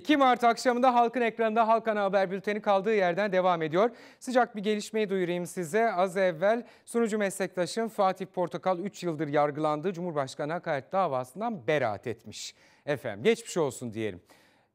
2 Mart akşamında Halkın Ekranında Halk Ana Haber Bülteni kaldığı yerden devam ediyor. Sıcak bir gelişmeyi duyurayım size. Az evvel sunucu meslektaşım Fatih Portakal 3 yıldır yargılandığı Cumhurbaşkanı hakaret davasından beraat etmiş. Efendim geçmiş olsun diyelim.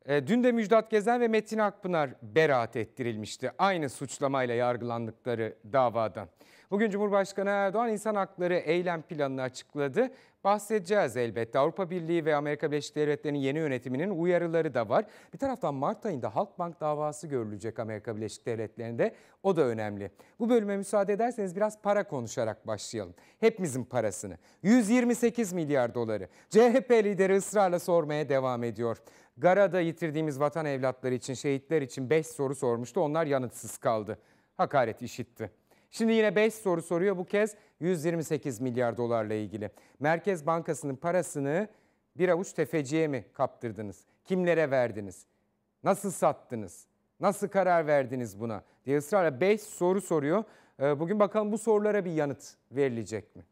E, dün de Müjdat Gezen ve Metin Akpınar beraat ettirilmişti. Aynı suçlamayla yargılandıkları davadan. Bugün Cumhurbaşkanı Erdoğan insan hakları eylem planını açıkladı. Bahsedeceğiz elbette. Avrupa Birliği ve Amerika Birleşik Devletleri'nin yeni yönetiminin uyarıları da var. Bir taraftan Mart ayında Halkbank davası görülecek Amerika Birleşik Devletleri'nde. O da önemli. Bu bölüme müsaade ederseniz biraz para konuşarak başlayalım. Hepimizin parasını. 128 milyar doları. CHP lideri ısrarla sormaya devam ediyor. Gara'da yitirdiğimiz vatan evlatları için, şehitler için 5 soru sormuştu. Onlar yanıtsız kaldı. Hakaret işitti. Şimdi yine 5 soru soruyor bu kez 128 milyar dolarla ilgili. Merkez Bankası'nın parasını bir avuç tefeciye mi kaptırdınız? Kimlere verdiniz? Nasıl sattınız? Nasıl karar verdiniz buna? diye ısrarla 5 soru soruyor. Ee, bugün bakalım bu sorulara bir yanıt verilecek mi?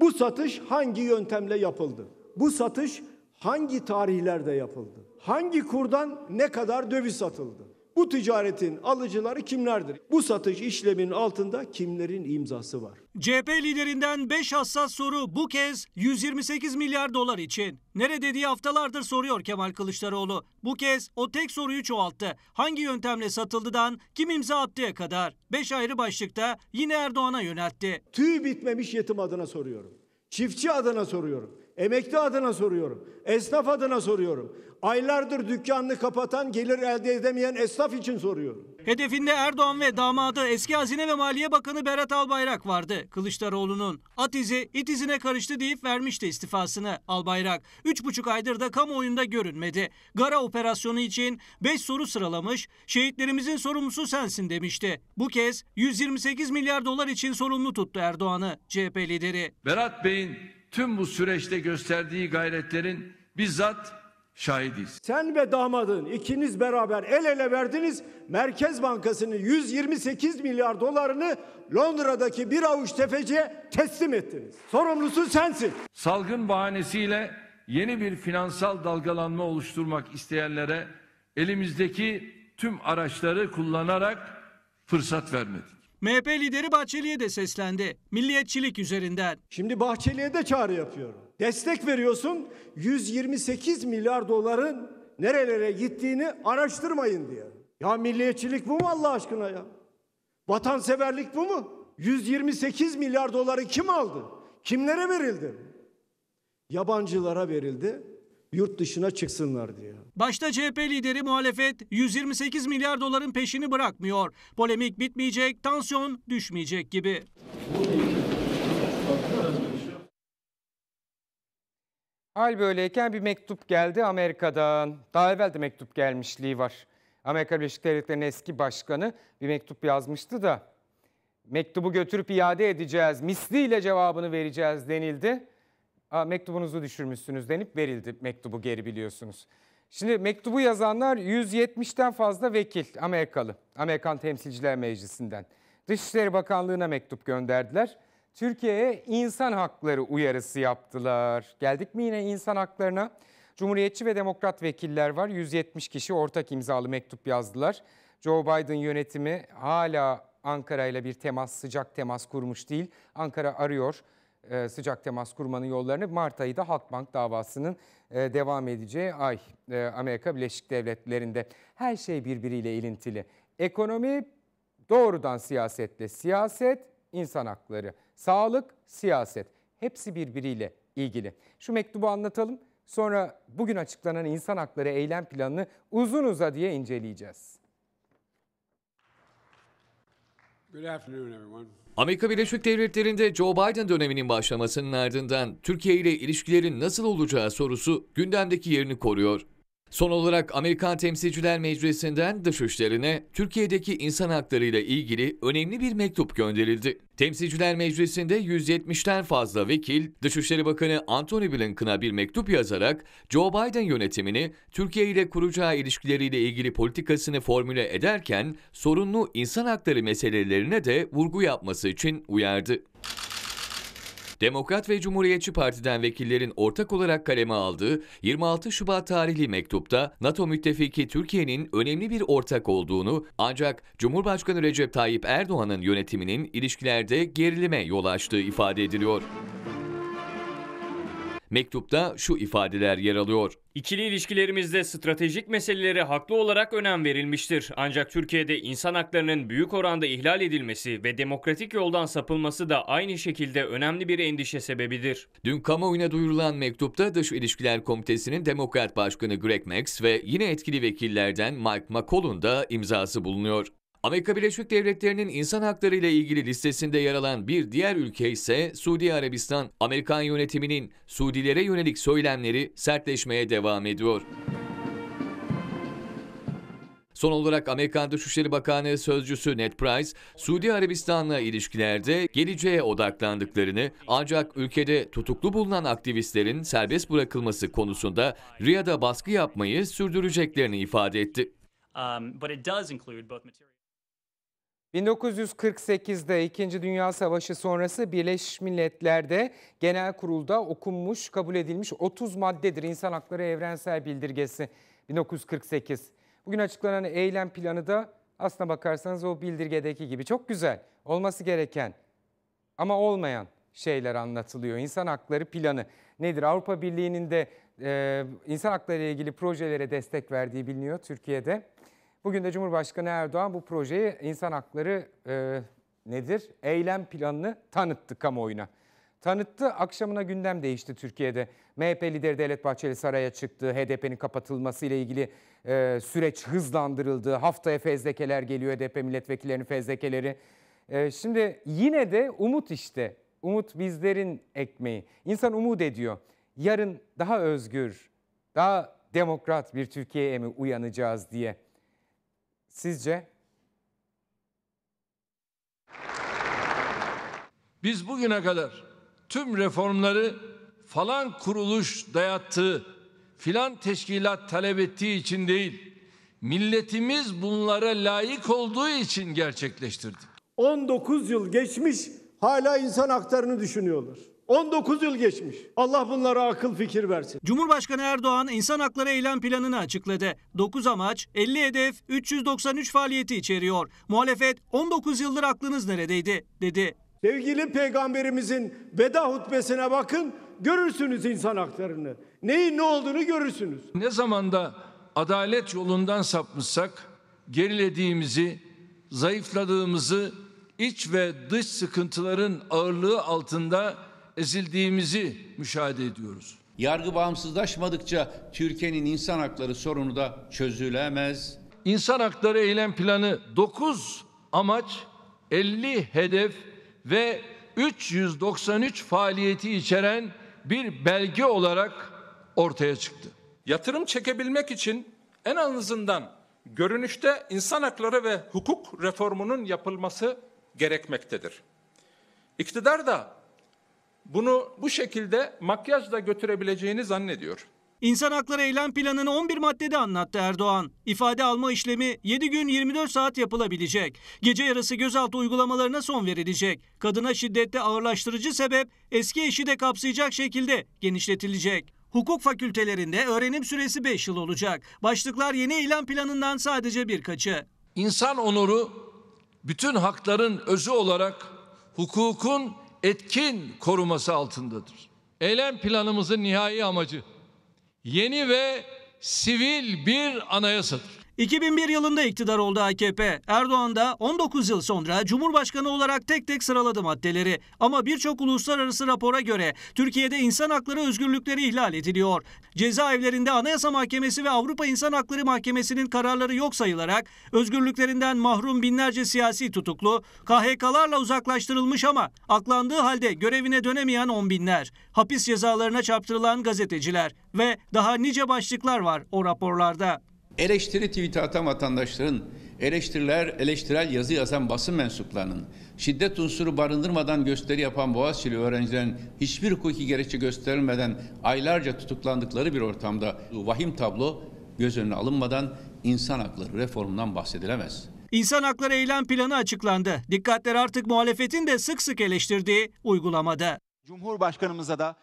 Bu satış hangi yöntemle yapıldı? Bu satış hangi tarihlerde yapıldı? Hangi kurdan ne kadar döviz satıldı? Bu ticaretin alıcıları kimlerdir? Bu satış işleminin altında kimlerin imzası var? CHP liderinden 5 hassas soru bu kez 128 milyar dolar için. Nerede diye haftalardır soruyor Kemal Kılıçdaroğlu. Bu kez o tek soruyu çoğalttı. Hangi yöntemle satıldıdan kim imza attıya kadar 5 ayrı başlıkta yine Erdoğan'a yöneltti. Tüy bitmemiş yetim adına soruyorum. Çiftçi adına soruyorum. Emekli adına soruyorum. Esnaf adına soruyorum. Aylardır dükkanını kapatan, gelir elde edemeyen esnaf için soruyorum. Hedefinde Erdoğan ve damadı eski Hazine ve Maliye Bakanı Berat Albayrak vardı. Kılıçdaroğlu'nun at izi it izine karıştı deyip vermişti istifasını Albayrak. 3,5 aydır da kamuoyunda görünmedi. Gara operasyonu için 5 soru sıralamış, şehitlerimizin sorumlusu sensin demişti. Bu kez 128 milyar dolar için sorumlu tuttu Erdoğan'ı CHP lideri. Berat Bey'in tüm bu süreçte gösterdiği gayretlerin bizzat şahidiyiz. Sen ve damadın ikiniz beraber el ele verdiniz. Merkez Bankası'nın 128 milyar dolarını Londra'daki bir avuç tefeciye teslim ettiniz. Sorumlusu sensin. Salgın bahanesiyle yeni bir finansal dalgalanma oluşturmak isteyenlere elimizdeki tüm araçları kullanarak fırsat vermedik. MHP lideri Bahçeli'ye de seslendi. Milliyetçilik üzerinden. Şimdi Bahçeli'ye de çağrı yapıyorum. Destek veriyorsun 128 milyar doların nerelere gittiğini araştırmayın diye. Ya milliyetçilik bu mu Allah aşkına ya? Vatanseverlik bu mu? 128 milyar doları kim aldı? Kimlere verildi? Yabancılara verildi yurt dışına çıksınlar diye. Başta CHP lideri muhalefet 128 milyar doların peşini bırakmıyor. Polemik bitmeyecek, tansiyon düşmeyecek gibi. Hal böyleyken bir mektup geldi Amerika'dan. Daha evvel de mektup gelmişliği var. Amerika Birleşik Devletleri'nin eski başkanı bir mektup yazmıştı da mektubu götürüp iade edeceğiz, misliyle cevabını vereceğiz denildi mektubunuzu düşürmüşsünüz denip verildi mektubu geri biliyorsunuz. Şimdi mektubu yazanlar 170'ten fazla vekil Amerikalı, Amerikan Temsilciler Meclisi'nden. Dışişleri Bakanlığı'na mektup gönderdiler. Türkiye'ye insan hakları uyarısı yaptılar. Geldik mi yine insan haklarına? Cumhuriyetçi ve Demokrat vekiller var. 170 kişi ortak imzalı mektup yazdılar. Joe Biden yönetimi hala Ankara ile bir temas, sıcak temas kurmuş değil. Ankara arıyor. E, sıcak temas kurmanın yollarını Mart ayı da Halkbank davasının e, devam edeceği ay e, Amerika Birleşik Devletleri'nde. Her şey birbiriyle ilintili. Ekonomi doğrudan siyasetle, siyaset insan hakları, sağlık siyaset. Hepsi birbiriyle ilgili. Şu mektubu anlatalım. Sonra bugün açıklanan insan hakları eylem planını uzun uza diye inceleyeceğiz. Good afternoon everyone. Amerika Birleşik Devletleri'nde Joe Biden döneminin başlamasının ardından Türkiye ile ilişkilerin nasıl olacağı sorusu gündemdeki yerini koruyor. Son olarak Amerikan Temsilciler Meclisi'nden dışişlerine Türkiye'deki insan hakları ile ilgili önemli bir mektup gönderildi. Temsilciler Meclisi'nde 170'ten fazla vekil, Dışişleri Bakanı Antony Blinken'a bir mektup yazarak Joe Biden yönetimini Türkiye ile kuracağı ilişkileriyle ilgili politikasını formüle ederken sorunlu insan hakları meselelerine de vurgu yapması için uyardı. Demokrat ve Cumhuriyetçi Parti'den vekillerin ortak olarak kaleme aldığı 26 Şubat tarihli mektupta NATO müttefiki Türkiye'nin önemli bir ortak olduğunu ancak Cumhurbaşkanı Recep Tayyip Erdoğan'ın yönetiminin ilişkilerde gerilime yol açtığı ifade ediliyor. Mektupta şu ifadeler yer alıyor. İkili ilişkilerimizde stratejik meselelere haklı olarak önem verilmiştir. Ancak Türkiye'de insan haklarının büyük oranda ihlal edilmesi ve demokratik yoldan sapılması da aynı şekilde önemli bir endişe sebebidir. Dün kamuoyuna duyurulan mektupta Dış İlişkiler Komitesi'nin Demokrat Başkanı Greg Max ve yine etkili vekillerden Mike McColl'un da imzası bulunuyor. Amerika Birleşik Devletleri'nin insan hakları ile ilgili listesinde yer alan bir diğer ülke ise Suudi Arabistan. Amerikan yönetiminin Suudilere yönelik söylemleri sertleşmeye devam ediyor. Son olarak Amerikan Dışişleri Bakanı sözcüsü Ned Price, Suudi Arabistan'la ilişkilerde geleceğe odaklandıklarını ancak ülkede tutuklu bulunan aktivistlerin serbest bırakılması konusunda Riyad'a baskı yapmayı sürdüreceklerini ifade etti. Um, but it does include both material 1948'de 2. Dünya Savaşı sonrası Birleşmiş Milletler'de genel kurulda okunmuş, kabul edilmiş 30 maddedir İnsan Hakları Evrensel Bildirgesi 1948. Bugün açıklanan eylem planı da aslına bakarsanız o bildirgedeki gibi çok güzel, olması gereken ama olmayan şeyler anlatılıyor. İnsan Hakları Planı nedir? Avrupa Birliği'nin de e, insan hakları ile ilgili projelere destek verdiği biliniyor Türkiye'de. Bugün de Cumhurbaşkanı Erdoğan bu projeyi insan hakları e, nedir? Eylem planını tanıttı kamuoyuna. Tanıttı, akşamına gündem değişti Türkiye'de. MHP lideri Devlet Bahçeli saraya çıktı. HDP'nin kapatılması ile ilgili e, süreç hızlandırıldı. Haftaya fezlekeler geliyor HDP milletvekillerinin fezlekeleri. E, şimdi yine de umut işte. Umut bizlerin ekmeği. İnsan umut ediyor. Yarın daha özgür, daha demokrat bir Türkiye'ye mi uyanacağız diye. Sizce? Biz bugüne kadar tüm reformları falan kuruluş dayattığı, filan teşkilat talep ettiği için değil, milletimiz bunlara layık olduğu için gerçekleştirdik. 19 yıl geçmiş hala insan haklarını düşünüyorlar. 19 yıl geçmiş. Allah bunlara akıl fikir versin. Cumhurbaşkanı Erdoğan insan hakları eylem planını açıkladı. 9 amaç, 50 hedef, 393 faaliyeti içeriyor. Muhalefet 19 yıldır aklınız neredeydi dedi. Sevgili peygamberimizin veda hutbesine bakın görürsünüz insan haklarını. Neyin ne olduğunu görürsünüz. Ne zamanda adalet yolundan sapmışsak gerilediğimizi, zayıfladığımızı, iç ve dış sıkıntıların ağırlığı altında ezildiğimizi müşahede ediyoruz. Yargı bağımsızlaşmadıkça Türkiye'nin insan hakları sorunu da çözülemez. İnsan hakları eylem planı 9 amaç, 50 hedef ve 393 faaliyeti içeren bir belge olarak ortaya çıktı. Yatırım çekebilmek için en azından görünüşte insan hakları ve hukuk reformunun yapılması gerekmektedir. İktidar da bunu bu şekilde makyajla götürebileceğini zannediyor. İnsan hakları eylem planını 11 maddede anlattı Erdoğan. İfade alma işlemi 7 gün 24 saat yapılabilecek. Gece yarısı gözaltı uygulamalarına son verilecek. Kadına şiddette ağırlaştırıcı sebep eski eşi de kapsayacak şekilde genişletilecek. Hukuk fakültelerinde öğrenim süresi 5 yıl olacak. Başlıklar yeni eylem planından sadece birkaçı. İnsan onuru bütün hakların özü olarak hukukun etkin koruması altındadır. Eylem planımızın nihai amacı yeni ve sivil bir anayasadır. 2001 yılında iktidar oldu AKP. Erdoğan da 19 yıl sonra Cumhurbaşkanı olarak tek tek sıraladı maddeleri. Ama birçok uluslararası rapora göre Türkiye'de insan hakları özgürlükleri ihlal ediliyor. Cezaevlerinde Anayasa Mahkemesi ve Avrupa İnsan Hakları Mahkemesi'nin kararları yok sayılarak özgürlüklerinden mahrum binlerce siyasi tutuklu, KHK'larla uzaklaştırılmış ama aklandığı halde görevine dönemeyen on binler, hapis cezalarına çarptırılan gazeteciler ve daha nice başlıklar var o raporlarda. Eleştiri tweet atan vatandaşların, eleştiriler, eleştirel yazı yazan basın mensuplarının, şiddet unsuru barındırmadan gösteri yapan Boğaziçi'li öğrencilerin hiçbir hukuki gerekçe gösterilmeden aylarca tutuklandıkları bir ortamda vahim tablo göz önüne alınmadan insan hakları reformundan bahsedilemez. İnsan hakları eylem planı açıklandı. Dikkatler artık muhalefetin de sık sık eleştirdiği uygulamada. Cumhurbaşkanımıza da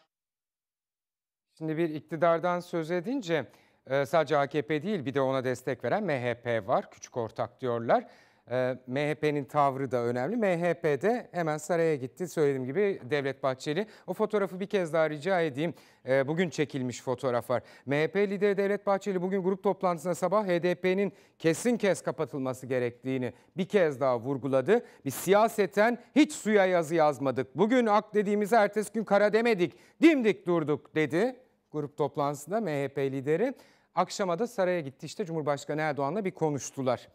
Şimdi bir iktidardan söz edince ee, sadece AKP değil bir de ona destek veren MHP var. Küçük ortak diyorlar. Ee, MHP'nin tavrı da önemli. MHP de hemen saraya gitti. Söylediğim gibi Devlet Bahçeli. O fotoğrafı bir kez daha rica edeyim. Ee, bugün çekilmiş fotoğraf var. MHP lideri Devlet Bahçeli bugün grup toplantısında sabah HDP'nin kesin kez kapatılması gerektiğini bir kez daha vurguladı. Bir siyaseten hiç suya yazı yazmadık. Bugün ak dediğimizi ertesi gün kara demedik. Dimdik durduk dedi grup toplantısında MHP lideri. Akşama da saraya gitti işte Cumhurbaşkanı Erdoğan'la bir konuştular.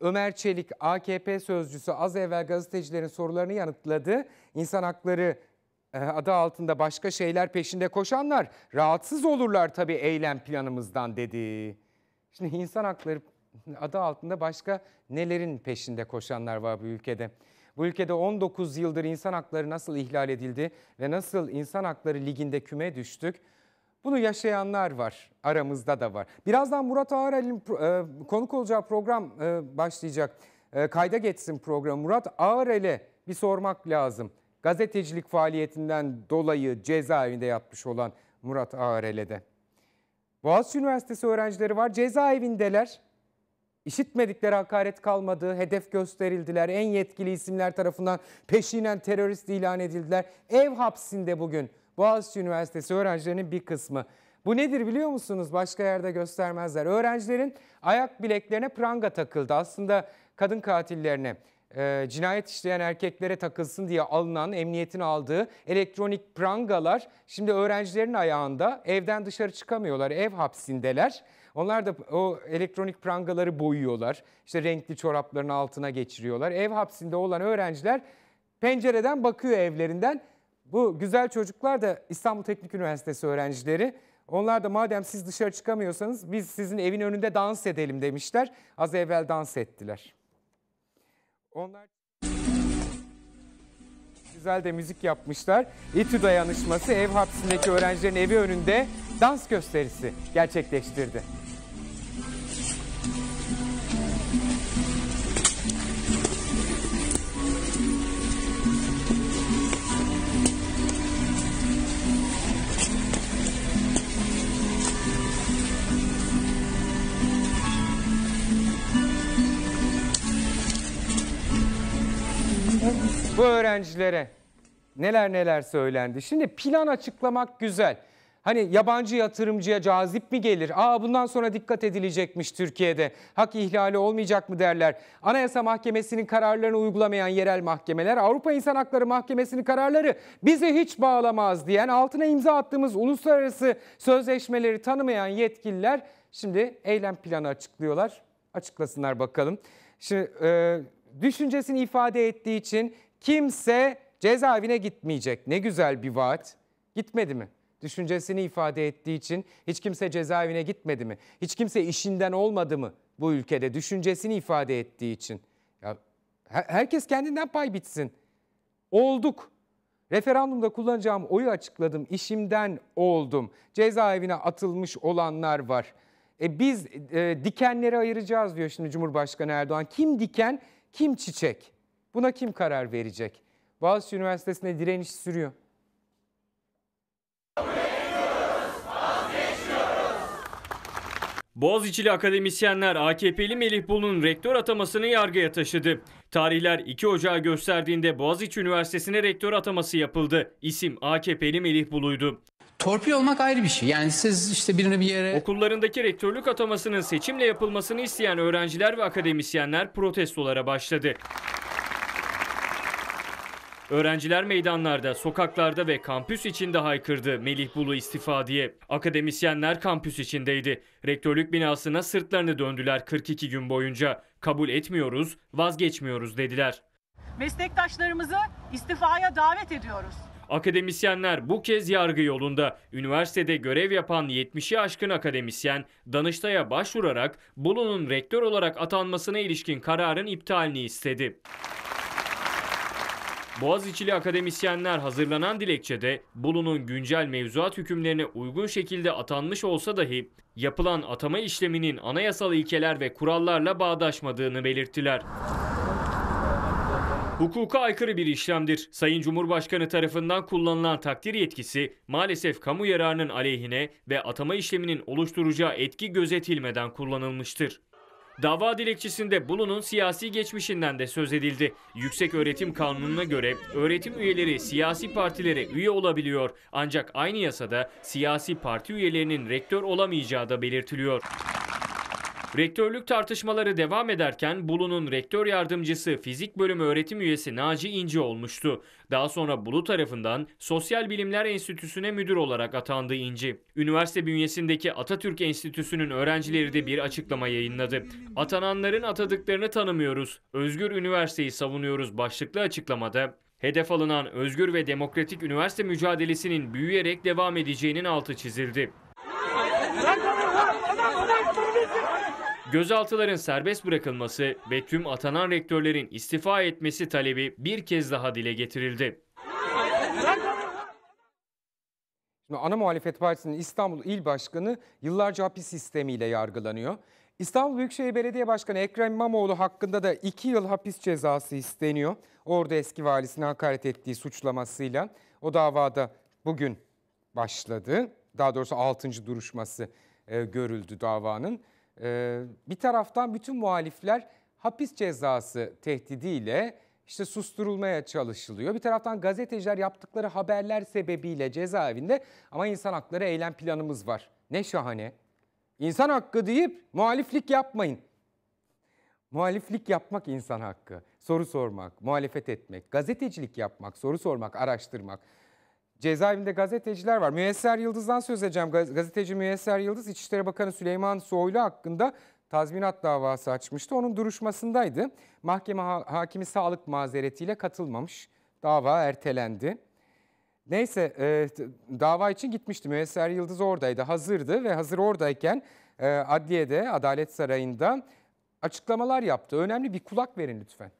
Ömer Çelik AKP sözcüsü az evvel gazetecilerin sorularını yanıtladı. İnsan hakları e, adı altında başka şeyler peşinde koşanlar rahatsız olurlar tabii eylem planımızdan dedi. Şimdi insan hakları adı altında başka nelerin peşinde koşanlar var bu ülkede? Bu ülkede 19 yıldır insan hakları nasıl ihlal edildi ve nasıl insan hakları liginde küme düştük? Bunu yaşayanlar var, aramızda da var. Birazdan Murat Ağırel'in e, konuk olacağı program e, başlayacak. E, kayda geçsin program. Murat Ağırel'e bir sormak lazım. Gazetecilik faaliyetinden dolayı cezaevinde yapmış olan Murat Ağırel'e de. Boğaziçi Üniversitesi öğrencileri var, cezaevindeler. İşitmedikleri hakaret kalmadı, hedef gösterildiler. En yetkili isimler tarafından peşinen terörist ilan edildiler. Ev hapsinde bugün Boğaziçi Üniversitesi öğrencilerinin bir kısmı. Bu nedir biliyor musunuz? Başka yerde göstermezler. Öğrencilerin ayak bileklerine pranga takıldı. Aslında kadın katillerine e, cinayet işleyen erkeklere takılsın diye alınan emniyetin aldığı elektronik prangalar şimdi öğrencilerin ayağında evden dışarı çıkamıyorlar ev hapsindeler. Onlar da o elektronik prangaları boyuyorlar İşte renkli çorapların altına geçiriyorlar ev hapsinde olan öğrenciler pencereden bakıyor evlerinden bu güzel çocuklar da İstanbul Teknik Üniversitesi öğrencileri. Onlar da madem siz dışarı çıkamıyorsanız biz sizin evin önünde dans edelim demişler. Az evvel dans ettiler. Onlar güzel de müzik yapmışlar. İTÜ dayanışması ev hapsindeki öğrencilerin evi önünde dans gösterisi gerçekleştirdi. bu öğrencilere neler neler söylendi. Şimdi plan açıklamak güzel. Hani yabancı yatırımcıya cazip mi gelir? Aa bundan sonra dikkat edilecekmiş Türkiye'de. Hak ihlali olmayacak mı derler. Anayasa Mahkemesi'nin kararlarını uygulamayan yerel mahkemeler, Avrupa İnsan Hakları Mahkemesi'nin kararları bizi hiç bağlamaz diyen, altına imza attığımız uluslararası sözleşmeleri tanımayan yetkililer şimdi eylem planı açıklıyorlar. Açıklasınlar bakalım. Şimdi e, düşüncesini ifade ettiği için Kimse cezaevine gitmeyecek. Ne güzel bir vaat. Gitmedi mi? Düşüncesini ifade ettiği için hiç kimse cezaevine gitmedi mi? Hiç kimse işinden olmadı mı bu ülkede? Düşüncesini ifade ettiği için. Ya, herkes kendinden pay bitsin. Olduk. Referandumda kullanacağım oyu açıkladım. İşimden oldum. Cezaevine atılmış olanlar var. E biz e, dikenleri ayıracağız diyor şimdi Cumhurbaşkanı Erdoğan. Kim diken, kim çiçek? Buna kim karar verecek? Boğaziçi Üniversitesi'ne direniş sürüyor. Boğaziçi'li akademisyenler AKP'li Melih Bulun'un rektör atamasını yargıya taşıdı. Tarihler 2 Ocağı gösterdiğinde Boğaziçi Üniversitesi'ne rektör ataması yapıldı. İsim AKP'li Melih Bulu'ydu. Torpil olmak ayrı bir şey. Yani siz işte birini bir yere... Okullarındaki rektörlük atamasının seçimle yapılmasını isteyen öğrenciler ve akademisyenler protestolara başladı. Öğrenciler meydanlarda, sokaklarda ve kampüs içinde haykırdı Melih Bulu istifa diye. Akademisyenler kampüs içindeydi. Rektörlük binasına sırtlarını döndüler 42 gün boyunca. Kabul etmiyoruz, vazgeçmiyoruz dediler. Meslektaşlarımızı istifaya davet ediyoruz. Akademisyenler bu kez yargı yolunda. Üniversitede görev yapan 70'i aşkın akademisyen Danıştay'a başvurarak Bulun'un rektör olarak atanmasına ilişkin kararın iptalini istedi. Boğaziçi'li akademisyenler hazırlanan dilekçede bulunun güncel mevzuat hükümlerine uygun şekilde atanmış olsa dahi yapılan atama işleminin anayasal ilkeler ve kurallarla bağdaşmadığını belirttiler. Hukuka aykırı bir işlemdir. Sayın Cumhurbaşkanı tarafından kullanılan takdir yetkisi maalesef kamu yararının aleyhine ve atama işleminin oluşturacağı etki gözetilmeden kullanılmıştır. Dava dilekçesinde Bulu'nun siyasi geçmişinden de söz edildi. Yüksek Öğretim Kanunu'na göre öğretim üyeleri siyasi partilere üye olabiliyor. Ancak aynı yasada siyasi parti üyelerinin rektör olamayacağı da belirtiliyor. Rektörlük tartışmaları devam ederken Bulu'nun rektör yardımcısı fizik bölümü öğretim üyesi Naci İnce olmuştu. Daha sonra Bulu tarafından Sosyal Bilimler Enstitüsü'ne müdür olarak atandı İnci. Üniversite bünyesindeki Atatürk Enstitüsü'nün öğrencileri de bir açıklama yayınladı. Atananların atadıklarını tanımıyoruz, özgür üniversiteyi savunuyoruz başlıklı açıklamada Hedef alınan özgür ve demokratik üniversite mücadelesinin büyüyerek devam edeceğinin altı çizildi. Gözaltıların serbest bırakılması ve tüm atanan rektörlerin istifa etmesi talebi bir kez daha dile getirildi. Şimdi ana muhalefet partisinin İstanbul İl Başkanı yıllarca hapis sistemiyle yargılanıyor. İstanbul Büyükşehir Belediye Başkanı Ekrem İmamoğlu hakkında da 2 yıl hapis cezası isteniyor. Orada eski valisine hakaret ettiği suçlamasıyla o davada bugün başladı. Daha doğrusu 6. duruşması e, görüldü davanın. Ee, bir taraftan bütün muhalifler hapis cezası tehdidiyle işte susturulmaya çalışılıyor. Bir taraftan gazeteciler yaptıkları haberler sebebiyle cezaevinde ama insan hakları eylem planımız var. Ne şahane. İnsan hakkı deyip muhaliflik yapmayın. Muhaliflik yapmak insan hakkı. Soru sormak, muhalefet etmek, gazetecilik yapmak, soru sormak, araştırmak. Cezaevinde gazeteciler var. Müyesser Yıldız'dan söz edeceğim. Gazeteci Müyesser Yıldız İçişleri Bakanı Süleyman Soylu hakkında tazminat davası açmıştı. Onun duruşmasındaydı. Mahkeme hakimi sağlık mazeretiyle katılmamış. Dava ertelendi. Neyse e, dava için gitmişti. Müesser Yıldız oradaydı, hazırdı ve hazır oradayken e, adliyede, Adalet Sarayı'nda açıklamalar yaptı. Önemli bir kulak verin lütfen.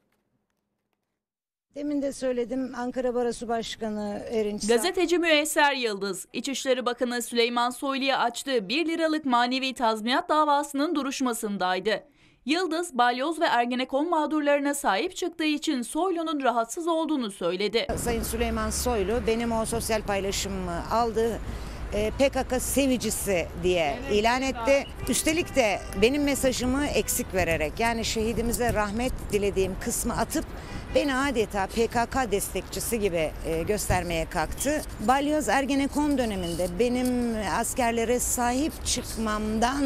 Demin de söyledim Ankara Barosu Başkanı Erinç. Gazeteci Müesser Yıldız, İçişleri Bakanı Süleyman Soylu'ya açtığı 1 liralık manevi tazminat davasının duruşmasındaydı. Yıldız, balyoz ve ergenekon mağdurlarına sahip çıktığı için Soylu'nun rahatsız olduğunu söyledi. Sayın Süleyman Soylu benim o sosyal paylaşımımı aldı, e, PKK sevicisi diye ilan etti. Üstelik de benim mesajımı eksik vererek yani şehidimize rahmet dilediğim kısmı atıp beni adeta PKK destekçisi gibi e, göstermeye kalktı. Balyoz Ergenekon döneminde benim askerlere sahip çıkmamdan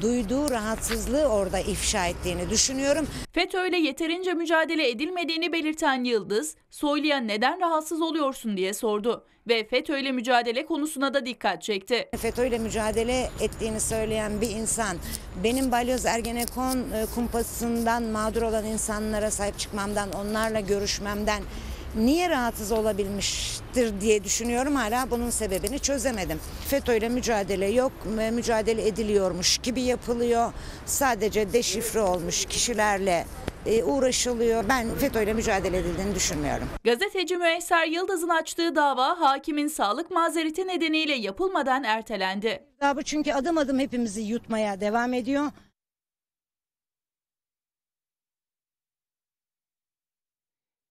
duyduğu rahatsızlığı orada ifşa ettiğini düşünüyorum. FETÖ ile yeterince mücadele edilmediğini belirten Yıldız, Soylu'ya neden rahatsız oluyorsun diye sordu ve FETÖ'yle mücadele konusuna da dikkat çekti. FETÖ'yle mücadele ettiğini söyleyen bir insan benim Balyoz Ergenekon e, kumpasından mağdur olan insanlara sahip çıkmamdan, onlarla görüşmemden niye rahatsız olabilmiştir diye düşünüyorum. Hala bunun sebebini çözemedim. FETÖ ile mücadele yok, e, mücadele ediliyormuş gibi yapılıyor. Sadece deşifre olmuş kişilerle e, uğraşılıyor. Ben FETÖ ile mücadele edildiğini düşünmüyorum. Gazeteci Müesser Yıldız'ın açtığı dava hakimin sağlık mazereti nedeniyle yapılmadan ertelendi. Çünkü adım adım hepimizi yutmaya devam ediyor.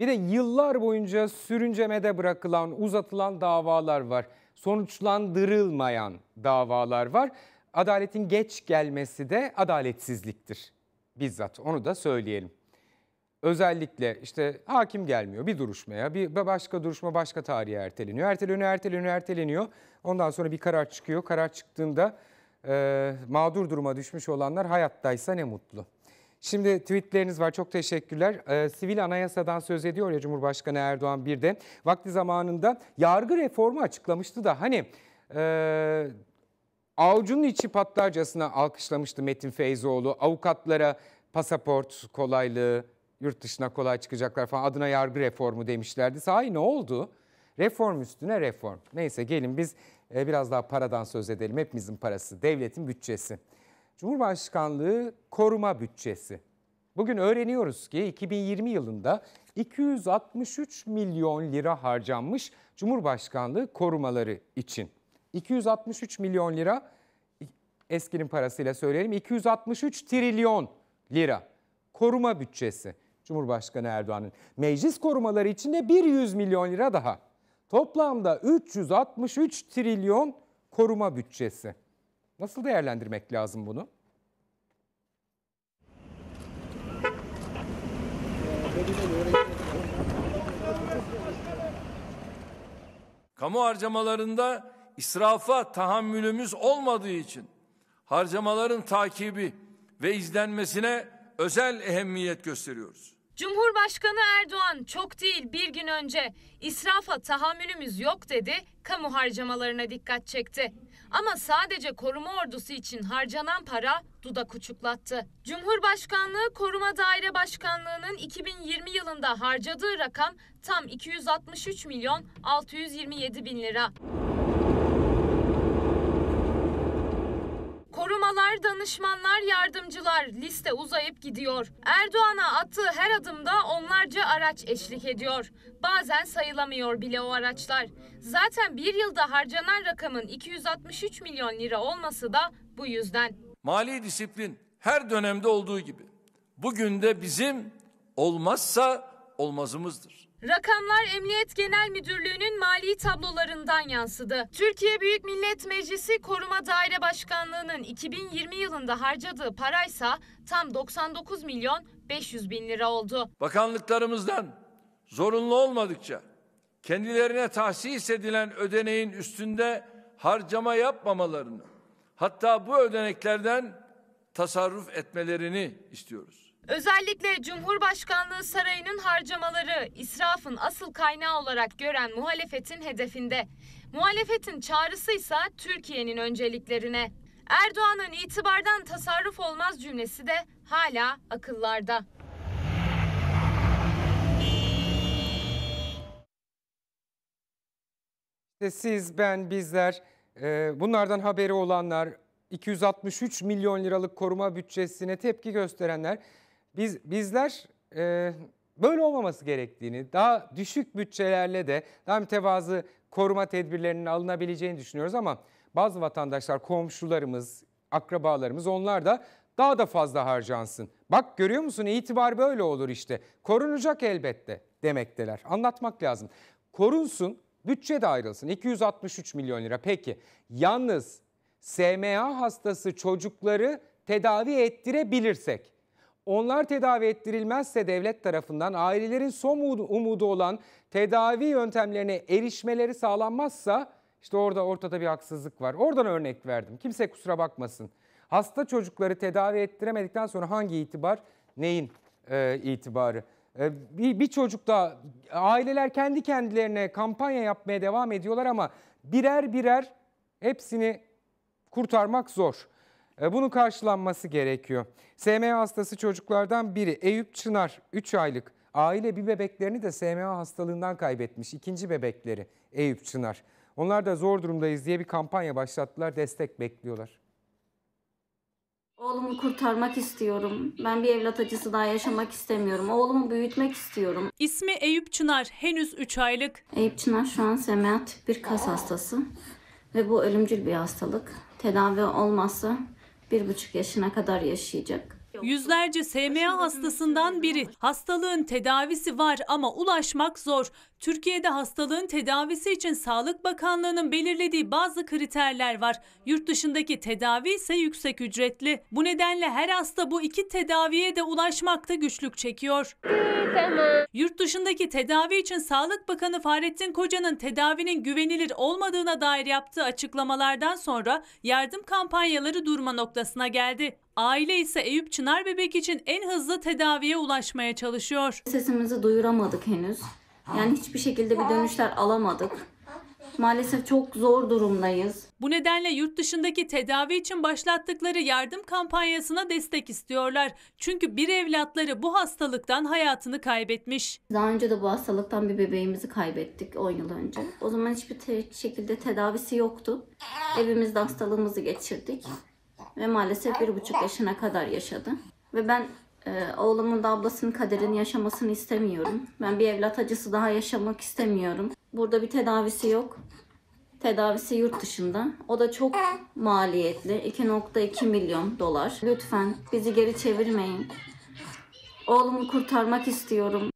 Yine yıllar boyunca sürüncemede bırakılan, uzatılan davalar var. Sonuçlandırılmayan davalar var. Adaletin geç gelmesi de adaletsizliktir bizzat onu da söyleyelim. Özellikle işte hakim gelmiyor bir duruşmaya, bir başka duruşma başka tarihe erteleniyor. Erteleniyor, erteleniyor, erteleniyor. Ondan sonra bir karar çıkıyor. Karar çıktığında e, mağdur duruma düşmüş olanlar hayattaysa ne mutlu. Şimdi tweetleriniz var. Çok teşekkürler. Ee, sivil anayasadan söz ediyor ya Cumhurbaşkanı Erdoğan bir de. Vakti zamanında yargı reformu açıklamıştı da hani... Ee, avucunun içi patlarcasına alkışlamıştı Metin Feyzoğlu. Avukatlara pasaport kolaylığı, yurt dışına kolay çıkacaklar falan adına yargı reformu demişlerdi. Sahi ne oldu? Reform üstüne reform. Neyse gelin biz e, biraz daha paradan söz edelim. Hepimizin parası, devletin bütçesi. Cumhurbaşkanlığı koruma bütçesi. Bugün öğreniyoruz ki 2020 yılında 263 milyon lira harcanmış Cumhurbaşkanlığı korumaları için. 263 milyon lira eskinin parasıyla söyleyelim 263 trilyon lira koruma bütçesi Cumhurbaşkanı Erdoğan'ın. Meclis korumaları için de 100 milyon lira daha. Toplamda 363 trilyon koruma bütçesi. Nasıl değerlendirmek lazım bunu? Kamu harcamalarında israfa tahammülümüz olmadığı için harcamaların takibi ve izlenmesine özel ehemmiyet gösteriyoruz. Cumhurbaşkanı Erdoğan çok değil bir gün önce israfa tahammülümüz yok dedi, kamu harcamalarına dikkat çekti. Ama sadece koruma ordusu için harcanan para dudak uçuklattı. Cumhurbaşkanlığı Koruma Daire Başkanlığı'nın 2020 yılında harcadığı rakam tam 263 milyon 627 bin lira. Vekiller, danışmanlar, yardımcılar liste uzayıp gidiyor. Erdoğan'a attığı her adımda onlarca araç eşlik ediyor. Bazen sayılamıyor bile o araçlar. Zaten bir yılda harcanan rakamın 263 milyon lira olması da bu yüzden. Mali disiplin her dönemde olduğu gibi bugün de bizim olmazsa olmazımızdır. Rakamlar Emniyet Genel Müdürlüğü'nün mali tablolarından yansıdı. Türkiye Büyük Millet Meclisi Koruma Daire Başkanlığı'nın 2020 yılında harcadığı paraysa tam 99 milyon 500 bin lira oldu. Bakanlıklarımızdan zorunlu olmadıkça kendilerine tahsis edilen ödeneğin üstünde harcama yapmamalarını hatta bu ödeneklerden tasarruf etmelerini istiyoruz. Özellikle Cumhurbaşkanlığı Sarayı'nın harcamaları israfın asıl kaynağı olarak gören muhalefetin hedefinde. Muhalefetin çağrısı ise Türkiye'nin önceliklerine. Erdoğan'ın itibardan tasarruf olmaz cümlesi de hala akıllarda. Siz, ben, bizler, e, bunlardan haberi olanlar, 263 milyon liralık koruma bütçesine tepki gösterenler biz bizler e, böyle olmaması gerektiğini, daha düşük bütçelerle de daha mütevazı koruma tedbirlerinin alınabileceğini düşünüyoruz ama bazı vatandaşlar, komşularımız, akrabalarımız onlar da daha da fazla harcansın. Bak görüyor musun itibar böyle olur işte. Korunacak elbette demekteler. Anlatmak lazım. Korunsun, bütçe de ayrılsın. 263 milyon lira peki. Yalnız SMA hastası çocukları tedavi ettirebilirsek onlar tedavi ettirilmezse devlet tarafından ailelerin son umudu olan tedavi yöntemlerine erişmeleri sağlanmazsa işte orada ortada bir haksızlık var. Oradan örnek verdim. Kimse kusura bakmasın. Hasta çocukları tedavi ettiremedikten sonra hangi itibar, neyin e, itibarı? E, bir, bir da aileler kendi kendilerine kampanya yapmaya devam ediyorlar ama birer birer hepsini kurtarmak zor. E, bunun karşılanması gerekiyor. SMA hastası çocuklardan biri Eyüp Çınar 3 aylık. Aile bir bebeklerini de SMA hastalığından kaybetmiş. İkinci bebekleri Eyüp Çınar. Onlar da zor durumdayız diye bir kampanya başlattılar. Destek bekliyorlar. Oğlumu kurtarmak istiyorum. Ben bir evlat acısı daha yaşamak istemiyorum. Oğlumu büyütmek istiyorum. İsmi Eyüp Çınar. Henüz 3 aylık. Eyüp Çınar şu an SMA tip 1 kas hastası. Ve bu ölümcül bir hastalık. Tedavi olmazsa bir buçuk yaşına kadar yaşayacak. Yüzlerce SMA hastasından biri. Hastalığın tedavisi var ama ulaşmak zor. Türkiye'de hastalığın tedavisi için Sağlık Bakanlığı'nın belirlediği bazı kriterler var. Yurt dışındaki tedavi ise yüksek ücretli. Bu nedenle her hasta bu iki tedaviye de ulaşmakta güçlük çekiyor. Yurt dışındaki tedavi için Sağlık Bakanı Fahrettin Koca'nın tedavinin güvenilir olmadığına dair yaptığı açıklamalardan sonra yardım kampanyaları durma noktasına geldi. Aile ise Eyüp Çınar bebek için en hızlı tedaviye ulaşmaya çalışıyor. Sesimizi duyuramadık henüz. Yani hiçbir şekilde bir dönüşler alamadık. Maalesef çok zor durumdayız. Bu nedenle yurt dışındaki tedavi için başlattıkları yardım kampanyasına destek istiyorlar. Çünkü bir evlatları bu hastalıktan hayatını kaybetmiş. Daha önce de bu hastalıktan bir bebeğimizi kaybettik 10 yıl önce. O zaman hiçbir te- şekilde tedavisi yoktu. Evimizde hastalığımızı geçirdik ve maalesef bir buçuk yaşına kadar yaşadı. Ve ben ee, oğlumun da ablasının kaderini yaşamasını istemiyorum. Ben bir evlat acısı daha yaşamak istemiyorum. Burada bir tedavisi yok. Tedavisi yurt dışında. O da çok maliyetli. 2.2 milyon dolar. Lütfen bizi geri çevirmeyin. Oğlumu kurtarmak istiyorum.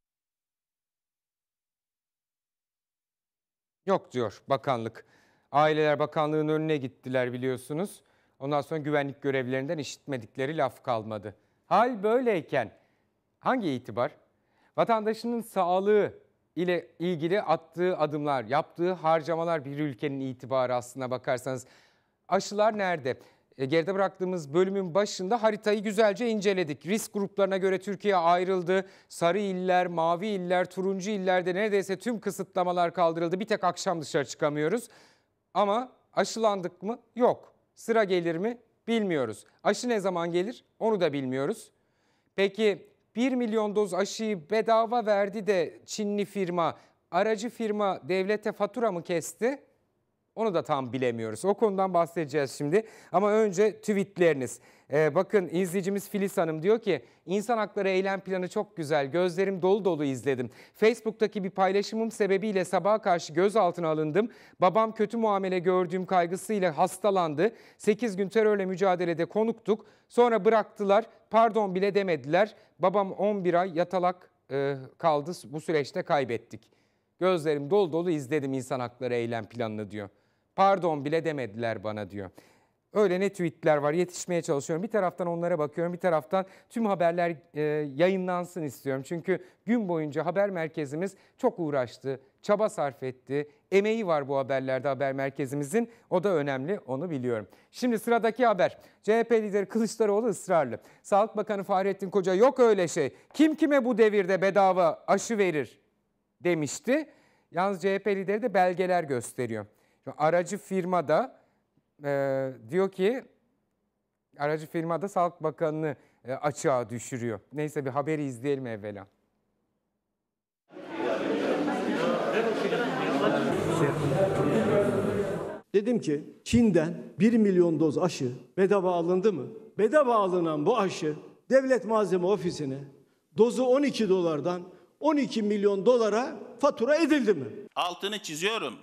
Yok diyor bakanlık. Aileler Bakanlığı'nın önüne gittiler biliyorsunuz. Ondan sonra güvenlik görevlerinden işitmedikleri laf kalmadı. Hal böyleyken hangi itibar? Vatandaşının sağlığı ile ilgili attığı adımlar, yaptığı harcamalar bir ülkenin itibarı aslına bakarsanız. Aşılar nerede? E, geride bıraktığımız bölümün başında haritayı güzelce inceledik. Risk gruplarına göre Türkiye ayrıldı. Sarı iller, mavi iller, turuncu illerde neredeyse tüm kısıtlamalar kaldırıldı. Bir tek akşam dışarı çıkamıyoruz. Ama aşılandık mı? Yok. Sıra gelir mi? bilmiyoruz. Aşı ne zaman gelir onu da bilmiyoruz. Peki 1 milyon doz aşıyı bedava verdi de Çinli firma, aracı firma devlete fatura mı kesti? Onu da tam bilemiyoruz. O konudan bahsedeceğiz şimdi. Ama önce tweetleriniz. Ee, bakın izleyicimiz Filiz Hanım diyor ki insan hakları eylem planı çok güzel. Gözlerim dolu dolu izledim. Facebook'taki bir paylaşımım sebebiyle sabaha karşı gözaltına alındım. Babam kötü muamele gördüğüm kaygısıyla hastalandı. 8 gün terörle mücadelede konuktuk. Sonra bıraktılar. Pardon bile demediler. Babam 11 ay yatalak e, kaldı. Bu süreçte kaybettik. Gözlerim dolu dolu izledim insan hakları eylem planını diyor. Pardon bile demediler bana diyor. Öyle ne tweetler var yetişmeye çalışıyorum. Bir taraftan onlara bakıyorum bir taraftan tüm haberler e, yayınlansın istiyorum. Çünkü gün boyunca haber merkezimiz çok uğraştı, çaba sarf etti. Emeği var bu haberlerde haber merkezimizin. O da önemli onu biliyorum. Şimdi sıradaki haber. CHP lideri Kılıçdaroğlu ısrarlı. Sağlık Bakanı Fahrettin Koca yok öyle şey. Kim kime bu devirde bedava aşı verir demişti. Yalnız CHP lideri de belgeler gösteriyor. Aracı firma da e, diyor ki aracı firma da Sağlık Bakanı'nı e, açığa düşürüyor. Neyse bir haberi izleyelim evvela. Dedim ki Çin'den 1 milyon doz aşı bedava alındı mı? Bedava alınan bu aşı devlet malzeme ofisine dozu 12 dolardan 12 milyon dolara fatura edildi mi? Altını çiziyorum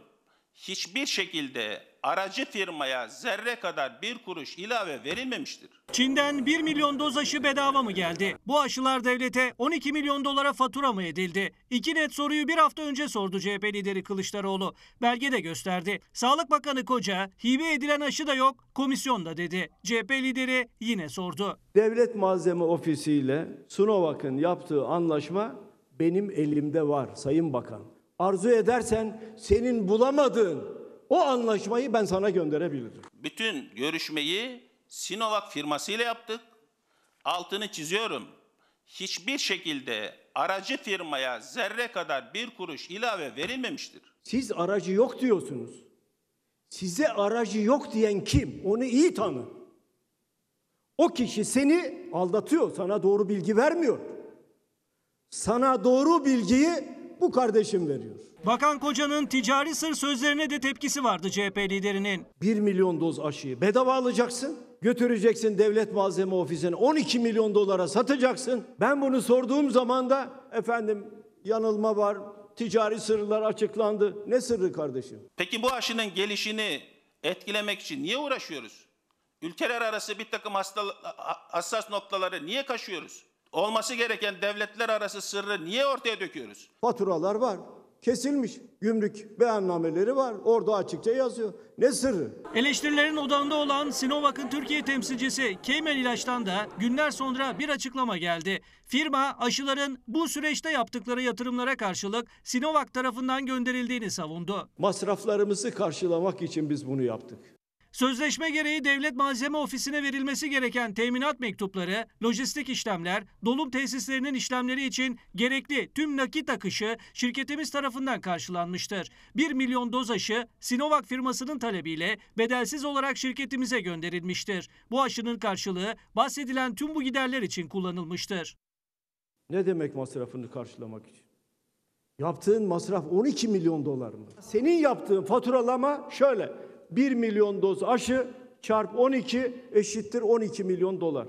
hiçbir şekilde aracı firmaya zerre kadar bir kuruş ilave verilmemiştir. Çin'den 1 milyon doz aşı bedava mı geldi? Bu aşılar devlete 12 milyon dolara fatura mı edildi? İki net soruyu bir hafta önce sordu CHP lideri Kılıçdaroğlu. Belge de gösterdi. Sağlık Bakanı Koca, hibe edilen aşı da yok, komisyon da dedi. CHP lideri yine sordu. Devlet Malzeme Ofisi ile Sunovak'ın yaptığı anlaşma benim elimde var Sayın Bakan arzu edersen senin bulamadığın o anlaşmayı ben sana gönderebilirim. Bütün görüşmeyi Sinovac firmasıyla yaptık. Altını çiziyorum. Hiçbir şekilde aracı firmaya zerre kadar bir kuruş ilave verilmemiştir. Siz aracı yok diyorsunuz. Size aracı yok diyen kim? Onu iyi tanı. O kişi seni aldatıyor, sana doğru bilgi vermiyor. Sana doğru bilgiyi bu kardeşim veriyor. Bakan Koca'nın ticari sır sözlerine de tepkisi vardı CHP liderinin. 1 milyon doz aşıyı bedava alacaksın. Götüreceksin devlet malzeme ofisine 12 milyon dolara satacaksın. Ben bunu sorduğum zaman da efendim yanılma var, ticari sırlar açıklandı. Ne sırrı kardeşim? Peki bu aşının gelişini etkilemek için niye uğraşıyoruz? Ülkeler arası bir takım hassas noktaları niye kaşıyoruz? olması gereken devletler arası sırrı niye ortaya döküyoruz? Faturalar var. Kesilmiş. Gümrük beyannameleri var. Orada açıkça yazıyor. Ne sırrı? Eleştirilerin odağında olan Sinovac'ın Türkiye temsilcisi Keymen İlaç'tan da günler sonra bir açıklama geldi. Firma aşıların bu süreçte yaptıkları yatırımlara karşılık Sinovac tarafından gönderildiğini savundu. Masraflarımızı karşılamak için biz bunu yaptık. Sözleşme gereği devlet malzeme ofisine verilmesi gereken teminat mektupları, lojistik işlemler, dolum tesislerinin işlemleri için gerekli tüm nakit akışı şirketimiz tarafından karşılanmıştır. 1 milyon doz aşı Sinovac firmasının talebiyle bedelsiz olarak şirketimize gönderilmiştir. Bu aşının karşılığı bahsedilen tüm bu giderler için kullanılmıştır. Ne demek masrafını karşılamak için? Yaptığın masraf 12 milyon dolar mı? Senin yaptığın faturalama şöyle. 1 milyon doz aşı çarp 12 eşittir 12 milyon dolar.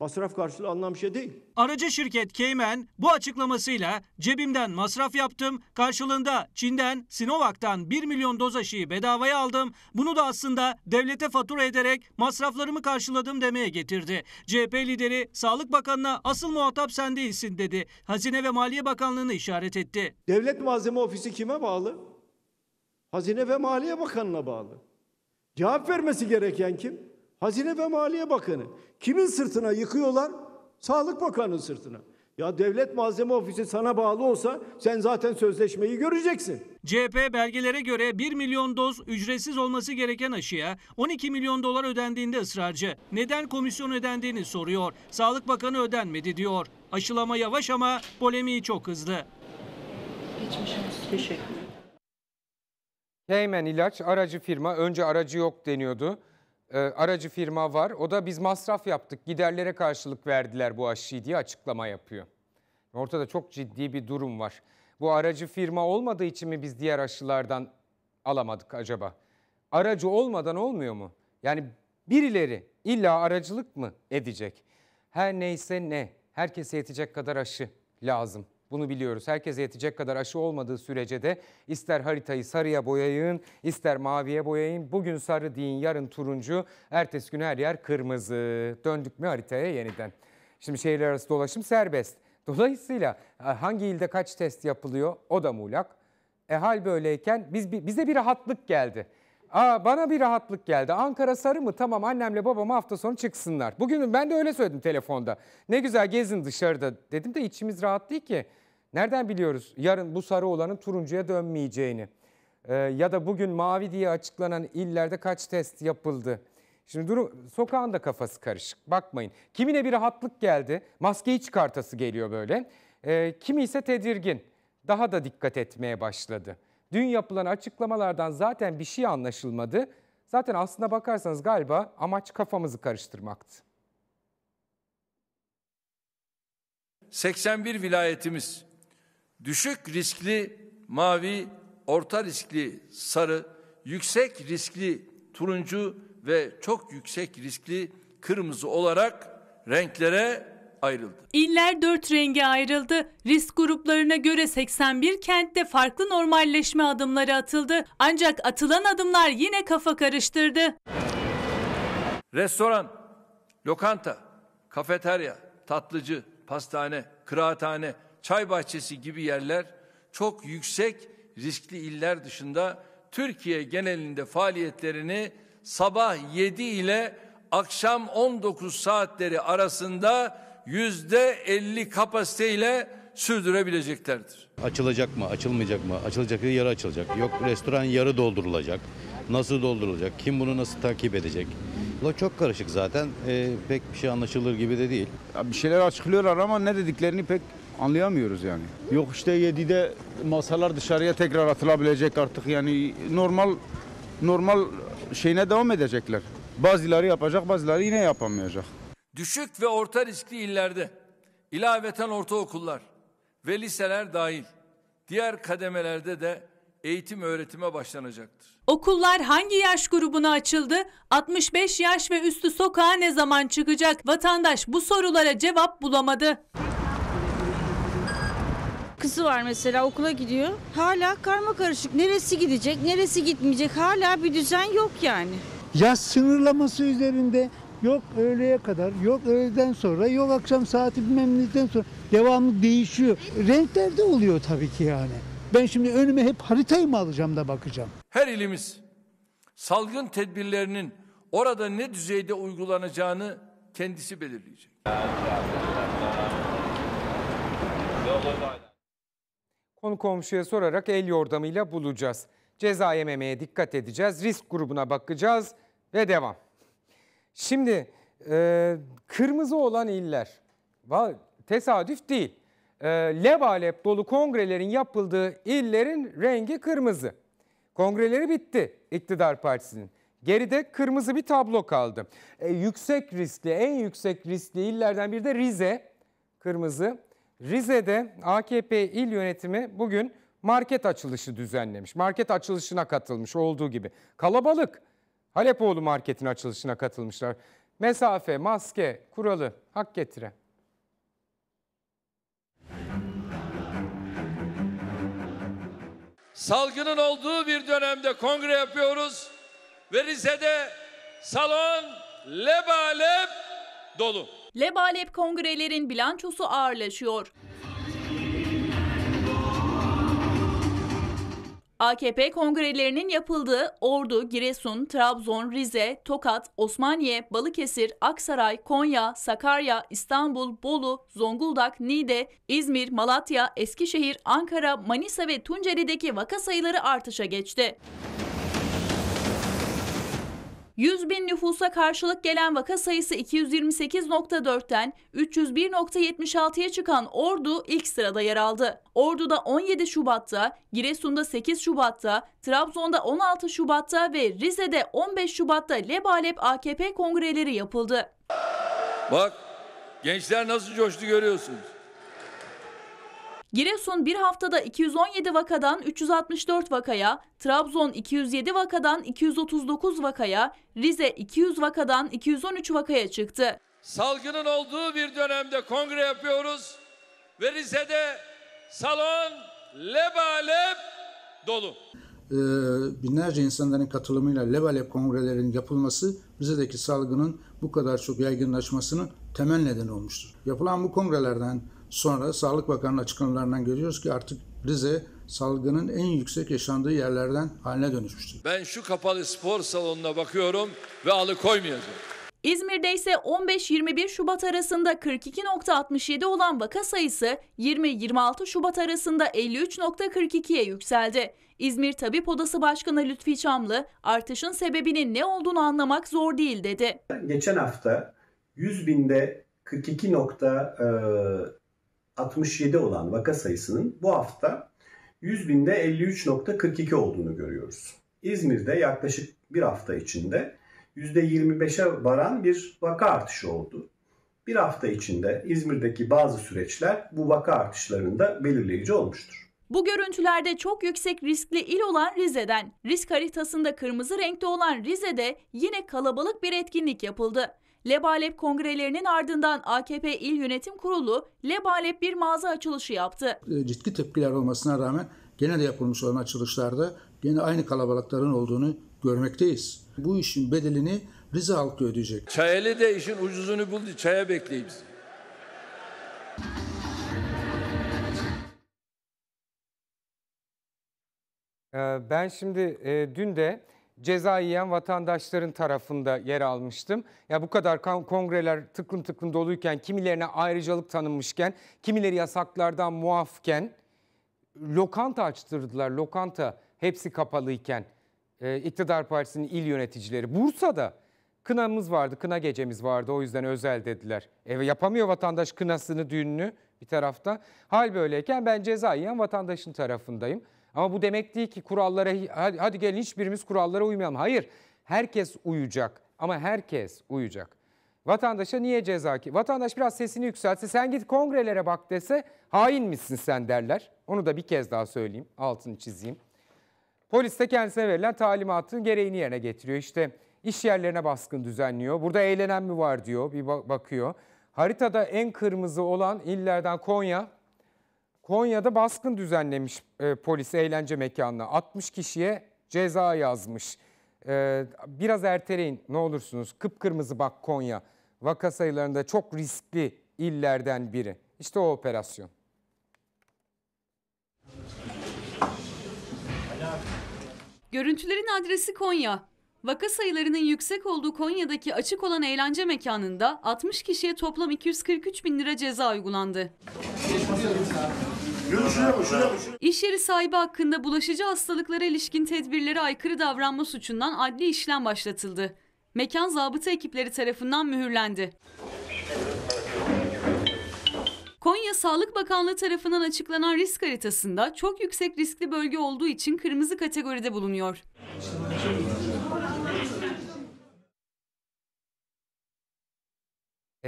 Masraf karşılığı anlam şey değil. Aracı şirket Cayman bu açıklamasıyla cebimden masraf yaptım, karşılığında Çin'den Sinovac'tan 1 milyon doz aşıyı bedavaya aldım, bunu da aslında devlete fatura ederek masraflarımı karşıladım demeye getirdi. CHP lideri Sağlık Bakanı'na asıl muhatap sen değilsin dedi. Hazine ve Maliye Bakanlığı'nı işaret etti. Devlet Malzeme Ofisi kime bağlı? Hazine ve Maliye Bakanı'na bağlı. Cevap vermesi gereken kim? Hazine ve Maliye Bakanı. Kimin sırtına yıkıyorlar? Sağlık Bakanı'nın sırtına. Ya devlet malzeme ofisi sana bağlı olsa sen zaten sözleşmeyi göreceksin. CHP belgelere göre 1 milyon doz ücretsiz olması gereken aşıya 12 milyon dolar ödendiğinde ısrarcı. Neden komisyon ödendiğini soruyor. Sağlık Bakanı ödenmedi diyor. Aşılama yavaş ama polemiği çok hızlı. Geçmiş olsun. Teşekkür Heymen ilaç aracı firma önce aracı yok deniyordu. E, aracı firma var o da biz masraf yaptık giderlere karşılık verdiler bu aşıyı diye açıklama yapıyor. Ortada çok ciddi bir durum var. Bu aracı firma olmadığı için mi biz diğer aşılardan alamadık acaba? Aracı olmadan olmuyor mu? Yani birileri illa aracılık mı edecek? Her neyse ne herkese yetecek kadar aşı lazım. Bunu biliyoruz. Herkese yetecek kadar aşı olmadığı sürece de ister haritayı sarıya boyayın, ister maviye boyayın. Bugün sarı deyin, yarın turuncu, ertesi gün her yer kırmızı. Döndük mü haritaya yeniden. Şimdi şehirler arası dolaşım serbest. Dolayısıyla e, hangi ilde kaç test yapılıyor o da muğlak. E hal böyleyken biz, bize bir rahatlık geldi. Aa, bana bir rahatlık geldi. Ankara sarı mı? Tamam annemle babam hafta sonu çıksınlar. Bugün ben de öyle söyledim telefonda. Ne güzel gezin dışarıda dedim de içimiz rahat değil ki. Nereden biliyoruz yarın bu sarı olanın turuncuya dönmeyeceğini? Ee, ya da bugün mavi diye açıklanan illerde kaç test yapıldı? Şimdi durum sokağın da kafası karışık. Bakmayın. Kimine bir rahatlık geldi. Maskeyi çıkartası geliyor böyle. Ee, kimi ise tedirgin. Daha da dikkat etmeye başladı. Dün yapılan açıklamalardan zaten bir şey anlaşılmadı. Zaten aslına bakarsanız galiba amaç kafamızı karıştırmaktı. 81 vilayetimiz düşük riskli mavi, orta riskli sarı, yüksek riskli turuncu ve çok yüksek riskli kırmızı olarak renklere ayrıldı. İller dört renge ayrıldı. Risk gruplarına göre 81 kentte farklı normalleşme adımları atıldı. Ancak atılan adımlar yine kafa karıştırdı. Restoran, lokanta, kafeterya, tatlıcı, pastane, kıraathane, çay bahçesi gibi yerler çok yüksek riskli iller dışında Türkiye genelinde faaliyetlerini sabah 7 ile akşam 19 saatleri arasında yüzde elli kapasiteyle sürdürebileceklerdir. Açılacak mı, açılmayacak mı? Açılacak yarı açılacak. Yok restoran yarı doldurulacak. Nasıl doldurulacak? Kim bunu nasıl takip edecek? La çok karışık zaten. E, pek bir şey anlaşılır gibi de değil. Ya bir şeyler açıklıyorlar ama ne dediklerini pek anlayamıyoruz yani. Yok işte 7'de masalar dışarıya tekrar atılabilecek artık yani normal normal şeyine devam edecekler. Bazıları yapacak, bazıları yine yapamayacak. Düşük ve orta riskli illerde ilaveten ortaokullar ve liseler dahil diğer kademelerde de eğitim öğretime başlanacaktır. Okullar hangi yaş grubuna açıldı? 65 yaş ve üstü sokağa ne zaman çıkacak? Vatandaş bu sorulara cevap bulamadı. Kızı var mesela okula gidiyor. Hala karma karışık. Neresi gidecek, neresi gitmeyecek? Hala bir düzen yok yani. Yaş sınırlaması üzerinde yok öğleye kadar, yok öğleden sonra, yok akşam saati bilmem neden sonra devamlı değişiyor. Renkler de oluyor tabii ki yani. Ben şimdi önüme hep haritayı mı alacağım da bakacağım. Her ilimiz salgın tedbirlerinin orada ne düzeyde uygulanacağını kendisi belirleyecek. Konu komşuya sorarak el yordamıyla bulacağız. Ceza yememeye dikkat edeceğiz, risk grubuna bakacağız ve devam. Şimdi e, kırmızı olan iller tesadüf değil. E, lebalep dolu kongrelerin yapıldığı illerin rengi kırmızı. Kongreleri bitti iktidar partisinin. Geride kırmızı bir tablo kaldı. E, yüksek riskli, en yüksek riskli illerden bir de Rize. Kırmızı. Rize'de AKP il yönetimi bugün market açılışı düzenlemiş. Market açılışına katılmış olduğu gibi. Kalabalık. Halepoğlu Market'in açılışına katılmışlar. Mesafe, maske, kuralı hak getire. Salgının olduğu bir dönemde kongre yapıyoruz ve Rize'de salon lebalep dolu. Lebalep kongrelerin bilançosu ağırlaşıyor. AKP kongrelerinin yapıldığı Ordu, Giresun, Trabzon, Rize, Tokat, Osmaniye, Balıkesir, Aksaray, Konya, Sakarya, İstanbul, Bolu, Zonguldak, Niğde, İzmir, Malatya, Eskişehir, Ankara, Manisa ve Tunceli'deki vaka sayıları artışa geçti. 100 bin nüfusa karşılık gelen vaka sayısı 228.4'ten 301.76'ya çıkan Ordu ilk sırada yer aldı. Ordu'da 17 Şubat'ta, Giresun'da 8 Şubat'ta, Trabzon'da 16 Şubat'ta ve Rize'de 15 Şubat'ta lebalep AKP kongreleri yapıldı. Bak gençler nasıl coştu görüyorsunuz. Giresun bir haftada 217 vakadan 364 vakaya, Trabzon 207 vakadan 239 vakaya, Rize 200 vakadan 213 vakaya çıktı. Salgının olduğu bir dönemde kongre yapıyoruz ve Rize'de salon lebalep dolu. Ee, binlerce insanların katılımıyla lebalep kongrelerin yapılması Rize'deki salgının bu kadar çok yaygınlaşmasının temel nedeni olmuştur. Yapılan bu kongrelerden sonra Sağlık Bakanı'nın açıklamalarından görüyoruz ki artık Rize salgının en yüksek yaşandığı yerlerden haline dönüşmüştür. Ben şu kapalı spor salonuna bakıyorum ve alıkoymayacağım. İzmir'de ise 15-21 Şubat arasında 42.67 olan vaka sayısı 20-26 Şubat arasında 53.42'ye yükseldi. İzmir Tabip Odası Başkanı Lütfi Çamlı artışın sebebinin ne olduğunu anlamak zor değil dedi. Geçen hafta 100 binde 42. 67 olan vaka sayısının bu hafta 100 binde 53.42 olduğunu görüyoruz. İzmir'de yaklaşık bir hafta içinde %25'e varan bir vaka artışı oldu. Bir hafta içinde İzmir'deki bazı süreçler bu vaka artışlarında belirleyici olmuştur. Bu görüntülerde çok yüksek riskli il olan Rize'den, risk haritasında kırmızı renkte olan Rize'de yine kalabalık bir etkinlik yapıldı. Lebalep kongrelerinin ardından AKP İl Yönetim Kurulu Lebalep bir mağaza açılışı yaptı. Ee, ciddi tepkiler olmasına rağmen gene de yapılmış olan açılışlarda gene aynı kalabalıkların olduğunu görmekteyiz. Bu işin bedelini Rize halkı ödeyecek. Çayeli de işin ucuzunu buldu. Çaya bekleyiz. Ee, ben şimdi e, dün de ceza yiyen vatandaşların tarafında yer almıştım. Ya bu kadar kongreler tıklım tıklım doluyken, kimilerine ayrıcalık tanınmışken, kimileri yasaklardan muafken lokanta açtırdılar. Lokanta hepsi kapalıyken e, iktidar partisinin il yöneticileri Bursa'da kınamız vardı, kına gecemiz vardı. O yüzden özel dediler. Eve yapamıyor vatandaş kınasını, düğününü bir tarafta. Hal böyleyken ben ceza yiyen vatandaşın tarafındayım. Ama bu demek değil ki kurallara hadi, hadi gelin hiçbirimiz kurallara uymayalım. Hayır. Herkes uyacak ama herkes uyacak. Vatandaşa niye ceza ki? Vatandaş biraz sesini yükseltse sen git kongrelere bak dese hain misin sen derler. Onu da bir kez daha söyleyeyim altını çizeyim. Polis de kendisine verilen talimatın gereğini yerine getiriyor. İşte iş yerlerine baskın düzenliyor. Burada eğlenen mi var diyor bir bakıyor. Haritada en kırmızı olan illerden Konya Konya'da baskın düzenlemiş e, polis eğlence mekanına. 60 kişiye ceza yazmış. E, biraz erteleyin ne olursunuz. Kıpkırmızı bak Konya. Vaka sayılarında çok riskli illerden biri. İşte o operasyon. Görüntülerin adresi Konya. Vaka sayılarının yüksek olduğu Konya'daki açık olan eğlence mekanında 60 kişiye toplam 243 bin lira ceza uygulandı. Yürü İş yeri sahibi hakkında bulaşıcı hastalıklara ilişkin tedbirlere aykırı davranma suçundan adli işlem başlatıldı. Mekan zabıta ekipleri tarafından mühürlendi. Konya Sağlık Bakanlığı tarafından açıklanan risk haritasında çok yüksek riskli bölge olduğu için kırmızı kategoride bulunuyor.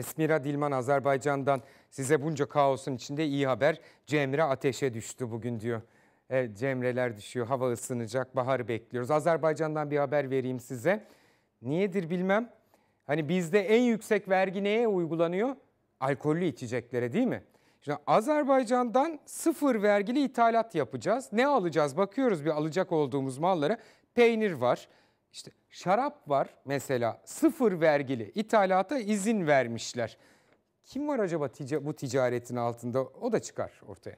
Esmira Dilman Azerbaycan'dan size bunca kaosun içinde iyi haber. Cemre ateşe düştü bugün diyor. Evet, cemreler düşüyor, hava ısınacak, baharı bekliyoruz. Azerbaycan'dan bir haber vereyim size. Niyedir bilmem. Hani bizde en yüksek vergi neye uygulanıyor? Alkollü içeceklere değil mi? Şimdi Azerbaycan'dan sıfır vergili ithalat yapacağız. Ne alacağız? Bakıyoruz bir alacak olduğumuz mallara. Peynir var, işte şarap var mesela sıfır vergili ithalata izin vermişler. Kim var acaba tica bu ticaretin altında? O da çıkar ortaya.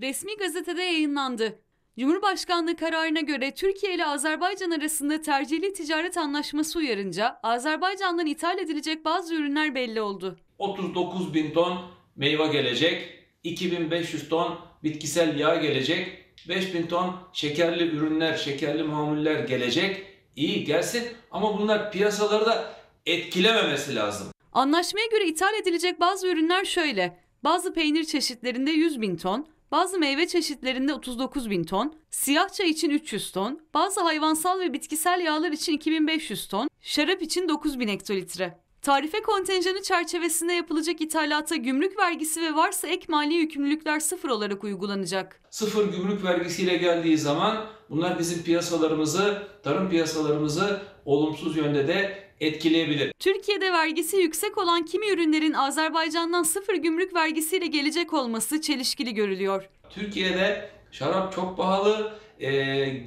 Resmi gazetede yayınlandı. Cumhurbaşkanlığı kararına göre Türkiye ile Azerbaycan arasında tercihli ticaret anlaşması uyarınca Azerbaycan'dan ithal edilecek bazı ürünler belli oldu. 39 bin ton meyve gelecek, 2500 ton bitkisel yağ gelecek, 5000 ton şekerli ürünler, şekerli mamuller gelecek. İyi gelsin ama bunlar piyasaları da etkilememesi lazım. Anlaşmaya göre ithal edilecek bazı ürünler şöyle. Bazı peynir çeşitlerinde 100 bin ton, bazı meyve çeşitlerinde 39 bin ton, siyah çay için 300 ton, bazı hayvansal ve bitkisel yağlar için 2500 ton, şarap için 9000 hektolitre. Tarife kontenjanı çerçevesinde yapılacak ithalata gümrük vergisi ve varsa ek mali yükümlülükler sıfır olarak uygulanacak. Sıfır gümrük vergisiyle geldiği zaman bunlar bizim piyasalarımızı, tarım piyasalarımızı olumsuz yönde de etkileyebilir. Türkiye'de vergisi yüksek olan kimi ürünlerin Azerbaycan'dan sıfır gümrük vergisiyle gelecek olması çelişkili görülüyor. Türkiye'de şarap çok pahalı, e,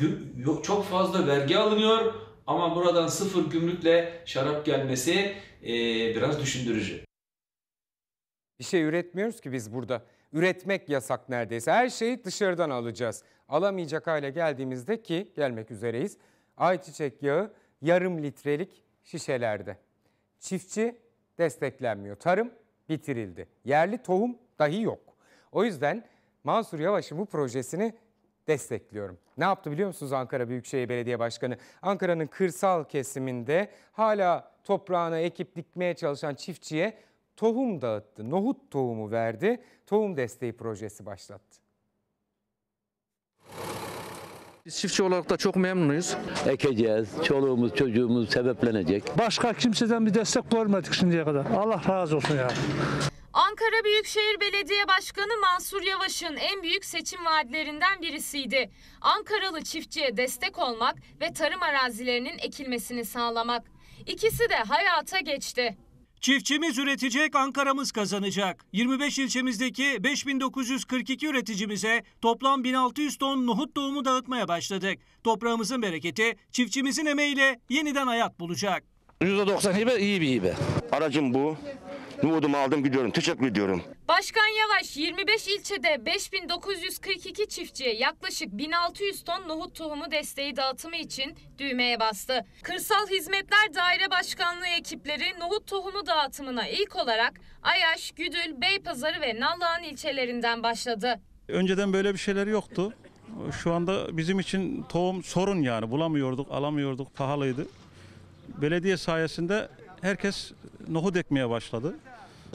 çok fazla vergi alınıyor ama buradan sıfır gümrükle şarap gelmesi e, biraz düşündürücü. Bir şey üretmiyoruz ki biz burada. Üretmek yasak neredeyse. Her şeyi dışarıdan alacağız. Alamayacak hale geldiğimizde ki gelmek üzereyiz. Ayçiçek yağı yarım litrelik şişelerde. Çiftçi desteklenmiyor. Tarım bitirildi. Yerli tohum dahi yok. O yüzden Mansur Yavaş'ın bu projesini destekliyorum. Ne yaptı biliyor musunuz Ankara Büyükşehir Belediye Başkanı? Ankara'nın kırsal kesiminde hala toprağına ekip dikmeye çalışan çiftçiye tohum dağıttı. Nohut tohumu verdi. Tohum desteği projesi başlattı. Biz çiftçi olarak da çok memnunuyuz. Ekeceğiz, çoluğumuz, çocuğumuz sebeplenecek. Başka kimseden bir destek görmedik şimdiye kadar. Allah razı olsun ya. Ankara Büyükşehir Belediye Başkanı Mansur Yavaş'ın en büyük seçim vaatlerinden birisiydi. Ankaralı çiftçiye destek olmak ve tarım arazilerinin ekilmesini sağlamak. İkisi de hayata geçti. Çiftçimiz üretecek, Ankara'mız kazanacak. 25 ilçemizdeki 5942 üreticimize toplam 1600 ton nohut tohumu dağıtmaya başladık. Toprağımızın bereketi çiftçimizin emeğiyle yeniden hayat bulacak. %90 hibe iyi bir hibe. Aracım bu. Umudumu aldım gidiyorum. Teşekkür ediyorum. Başkan Yavaş 25 ilçede 5942 çiftçiye yaklaşık 1600 ton nohut tohumu desteği dağıtımı için düğmeye bastı. Kırsal Hizmetler Daire Başkanlığı ekipleri nohut tohumu dağıtımına ilk olarak Ayaş, Güdül, Beypazarı ve Nallıhan ilçelerinden başladı. Önceden böyle bir şeyler yoktu. Şu anda bizim için tohum sorun yani bulamıyorduk, alamıyorduk, pahalıydı. Belediye sayesinde herkes nohut ekmeye başladı.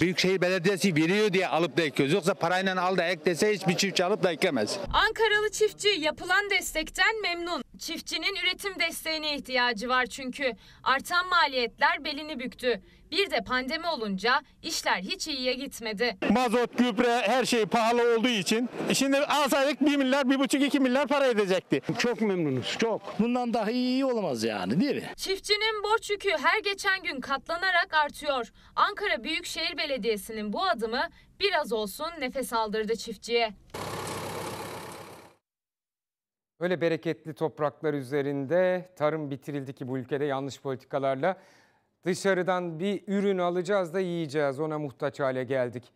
Büyükşehir Belediyesi veriyor diye alıp da ekliyoruz. Yoksa parayla al da ek dese hiçbir çiftçi alıp da eklemez. Ankaralı çiftçi yapılan destekten memnun. Çiftçinin üretim desteğine ihtiyacı var çünkü. Artan maliyetler belini büktü. Bir de pandemi olunca işler hiç iyiye gitmedi. Mazot, gübre her şey pahalı olduğu için e, şimdi alsaydık 1 milyar, 1,5-2 milyar para edecekti. Çok memnunuz, çok. Bundan daha iyi olamaz yani değil mi? Çiftçinin borç yükü her geçen gün katlanarak artıyor. Ankara Büyükşehir Belediyesi'nin bu adımı biraz olsun nefes aldırdı çiftçiye. Öyle bereketli topraklar üzerinde tarım bitirildi ki bu ülkede yanlış politikalarla Dışarıdan bir ürün alacağız da yiyeceğiz ona muhtaç hale geldik.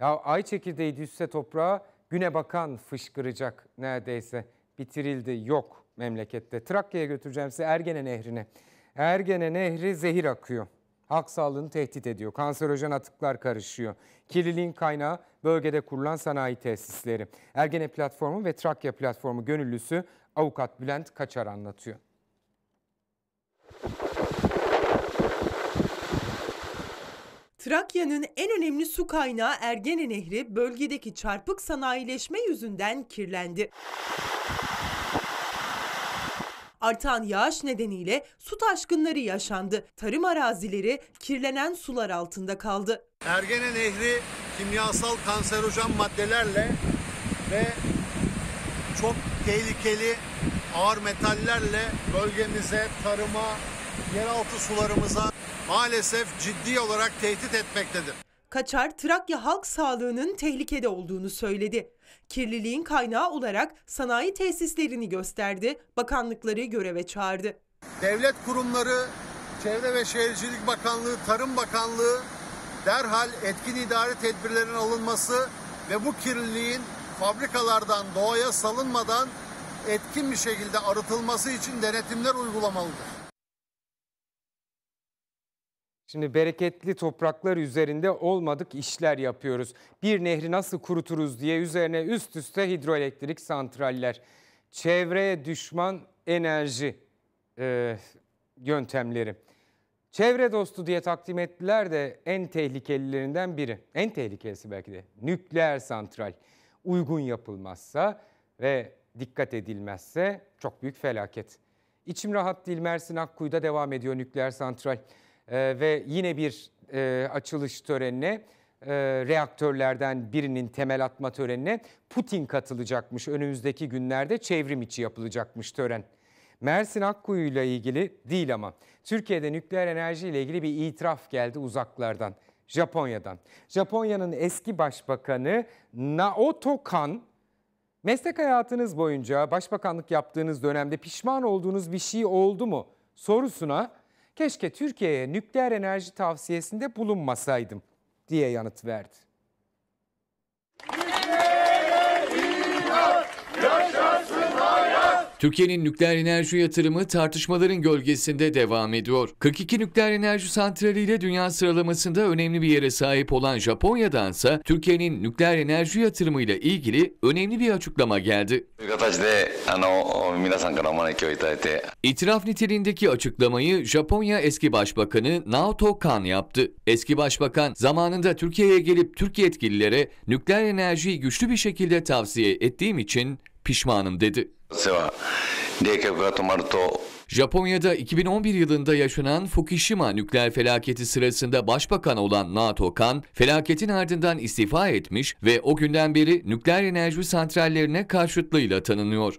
Ya ay çekirdeği düşse toprağa güne bakan fışkıracak neredeyse. Bitirildi yok memlekette. Trakya'ya götüreceğim size Ergene Nehri'ne. Ergene Nehri zehir akıyor. Halk sağlığını tehdit ediyor. Kanserojen atıklar karışıyor. Kirliliğin kaynağı bölgede kurulan sanayi tesisleri. Ergene Platformu ve Trakya Platformu gönüllüsü avukat Bülent Kaçar anlatıyor. Trakya'nın en önemli su kaynağı Ergene Nehri bölgedeki çarpık sanayileşme yüzünden kirlendi. Artan yağış nedeniyle su taşkınları yaşandı. Tarım arazileri kirlenen sular altında kaldı. Ergene Nehri kimyasal kanserojen maddelerle ve çok tehlikeli ağır metallerle bölgemize, tarıma, yeraltı sularımıza maalesef ciddi olarak tehdit etmektedir. Kaçar, Trakya halk sağlığının tehlikede olduğunu söyledi. Kirliliğin kaynağı olarak sanayi tesislerini gösterdi, bakanlıkları göreve çağırdı. Devlet kurumları, Çevre ve Şehircilik Bakanlığı, Tarım Bakanlığı derhal etkin idari tedbirlerin alınması ve bu kirliliğin fabrikalardan doğaya salınmadan etkin bir şekilde arıtılması için denetimler uygulamalıdır. Şimdi bereketli topraklar üzerinde olmadık işler yapıyoruz. Bir nehri nasıl kuruturuz diye üzerine üst üste hidroelektrik santraller. Çevreye düşman enerji e, yöntemleri. Çevre dostu diye takdim ettiler de en tehlikelilerinden biri. En tehlikelisi belki de nükleer santral. Uygun yapılmazsa ve dikkat edilmezse çok büyük felaket. İçim rahat değil Mersin Akkuyu'da devam ediyor nükleer santral. Ee, ve yine bir e, açılış törenine e, reaktörlerden birinin temel atma törenine Putin katılacakmış. Önümüzdeki günlerde çevrim içi yapılacakmış tören. Mersin Akkuyu ile ilgili değil ama Türkiye'de nükleer enerji ile ilgili bir itiraf geldi uzaklardan. Japonya'dan. Japonya'nın eski başbakanı Naoto Kan meslek hayatınız boyunca başbakanlık yaptığınız dönemde pişman olduğunuz bir şey oldu mu sorusuna Keşke Türkiye'ye nükleer enerji tavsiyesinde bulunmasaydım diye yanıt verdi. Türkiye'nin nükleer enerji yatırımı tartışmaların gölgesinde devam ediyor. 42 nükleer enerji santraliyle dünya sıralamasında önemli bir yere sahip olan Japonya'dansa Türkiye'nin nükleer enerji yatırımıyla ilgili önemli bir açıklama geldi. İtiraf niteliğindeki açıklamayı Japonya eski başbakanı Naoto Kan yaptı. Eski başbakan zamanında Türkiye'ye gelip Türkiye yetkililere nükleer enerjiyi güçlü bir şekilde tavsiye ettiğim için pişmanım dedi. では冷却が止まると Japonya'da 2011 yılında yaşanan Fukushima nükleer felaketi sırasında başbakan olan Nato Kan, felaketin ardından istifa etmiş ve o günden beri nükleer enerji santrallerine karşıtlığıyla tanınıyor.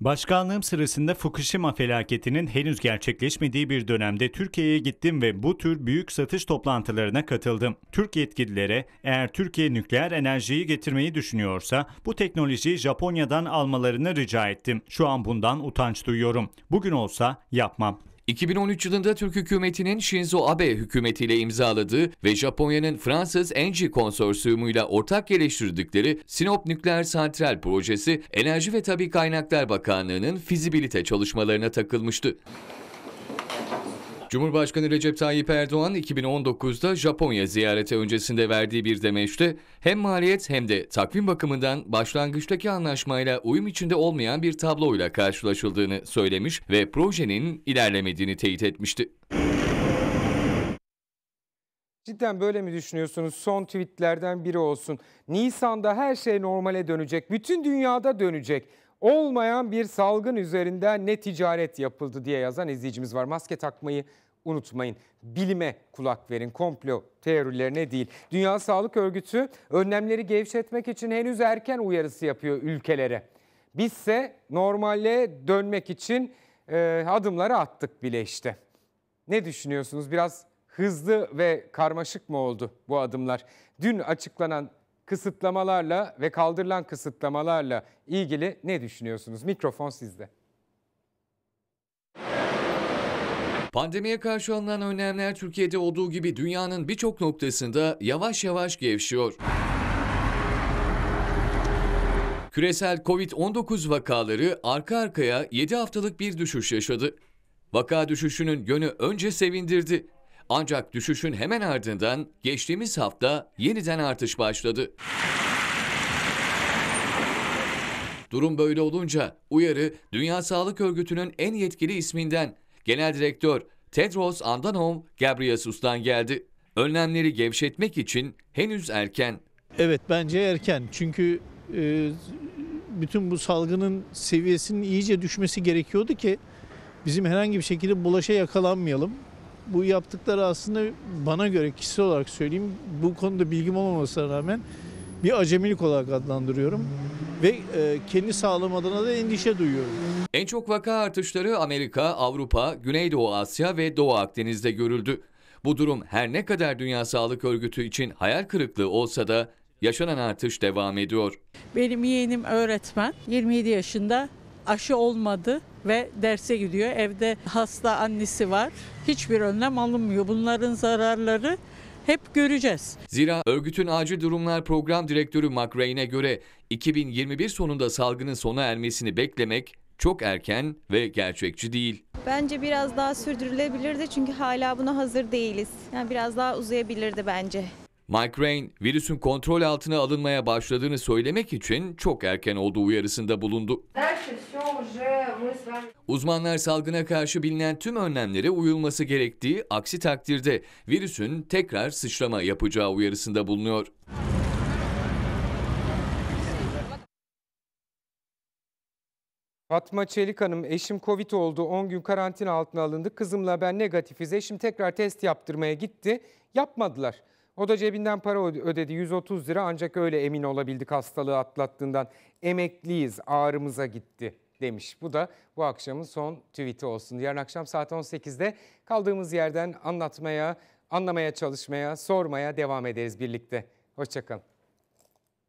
Başkanlığım sırasında Fukushima felaketinin henüz gerçekleşmediği bir dönemde Türkiye'ye gittim ve bu tür büyük satış toplantılarına katıldım. Türk yetkililere eğer Türkiye nükleer enerjiyi getirmeyi düşünüyorsa bu teknolojiyi Japonya'dan almalarını rica ettim ettim. Şu an bundan utanç duyuyorum. Bugün olsa yapmam. 2013 yılında Türk hükümetinin Shinzo Abe hükümetiyle imzaladığı ve Japonya'nın Fransız Engie konsorsiyumuyla ortak geliştirdikleri Sinop Nükleer Santral projesi Enerji ve Tabi Kaynaklar Bakanlığı'nın fizibilite çalışmalarına takılmıştı. Cumhurbaşkanı Recep Tayyip Erdoğan 2019'da Japonya ziyareti öncesinde verdiği bir demeçte hem maliyet hem de takvim bakımından başlangıçtaki anlaşmayla uyum içinde olmayan bir tabloyla karşılaşıldığını söylemiş ve projenin ilerlemediğini teyit etmişti. Cidden böyle mi düşünüyorsunuz? Son tweetlerden biri olsun. Nisan'da her şey normale dönecek. Bütün dünyada dönecek. Olmayan bir salgın üzerinden ne ticaret yapıldı diye yazan izleyicimiz var. Maske takmayı unutmayın. Bilime kulak verin, komplo teorilerine değil. Dünya Sağlık Örgütü önlemleri gevşetmek için henüz erken uyarısı yapıyor ülkelere. Bizse normale dönmek için e, adımları attık bile işte. Ne düşünüyorsunuz? Biraz hızlı ve karmaşık mı oldu bu adımlar? Dün açıklanan kısıtlamalarla ve kaldırılan kısıtlamalarla ilgili ne düşünüyorsunuz? Mikrofon sizde. Pandemiye karşı alınan önlemler Türkiye'de olduğu gibi dünyanın birçok noktasında yavaş yavaş gevşiyor. Küresel Covid-19 vakaları arka arkaya 7 haftalık bir düşüş yaşadı. Vaka düşüşünün yönü önce sevindirdi. Ancak düşüşün hemen ardından geçtiğimiz hafta yeniden artış başladı. Durum böyle olunca uyarı Dünya Sağlık Örgütü'nün en yetkili isminden Genel Direktör Tedros Adhanom Ghebreyesus'tan geldi. Önlemleri gevşetmek için henüz erken. Evet bence erken çünkü e, bütün bu salgının seviyesinin iyice düşmesi gerekiyordu ki bizim herhangi bir şekilde bulaşa yakalanmayalım bu yaptıkları aslında bana göre kişisel olarak söyleyeyim bu konuda bilgim olmamasına rağmen bir acemilik olarak adlandırıyorum ve e, kendi sağlığım adına da endişe duyuyorum. En çok vaka artışları Amerika, Avrupa, Güneydoğu Asya ve Doğu Akdeniz'de görüldü. Bu durum her ne kadar Dünya Sağlık Örgütü için hayal kırıklığı olsa da yaşanan artış devam ediyor. Benim yeğenim öğretmen, 27 yaşında aşı olmadı ve derse gidiyor. Evde hasta annesi var. Hiçbir önlem alınmıyor. Bunların zararları hep göreceğiz. Zira örgütün acil durumlar program direktörü McRae'ne göre 2021 sonunda salgının sona ermesini beklemek çok erken ve gerçekçi değil. Bence biraz daha sürdürülebilirdi çünkü hala buna hazır değiliz. Yani biraz daha uzayabilirdi bence. Mike Rain, virüsün kontrol altına alınmaya başladığını söylemek için çok erken olduğu uyarısında bulundu. Uzmanlar salgına karşı bilinen tüm önlemlere uyulması gerektiği, aksi takdirde virüsün tekrar sıçrama yapacağı uyarısında bulunuyor. Fatma Çelik Hanım, eşim Covid oldu, 10 gün karantina altına alındı. Kızımla ben negatifiz, eşim tekrar test yaptırmaya gitti. Yapmadılar. O da cebinden para ödedi 130 lira ancak öyle emin olabildik hastalığı atlattığından. Emekliyiz ağrımıza gitti demiş. Bu da bu akşamın son tweet'i olsun. Yarın akşam saat 18'de kaldığımız yerden anlatmaya, anlamaya çalışmaya, sormaya devam ederiz birlikte. Hoşçakalın.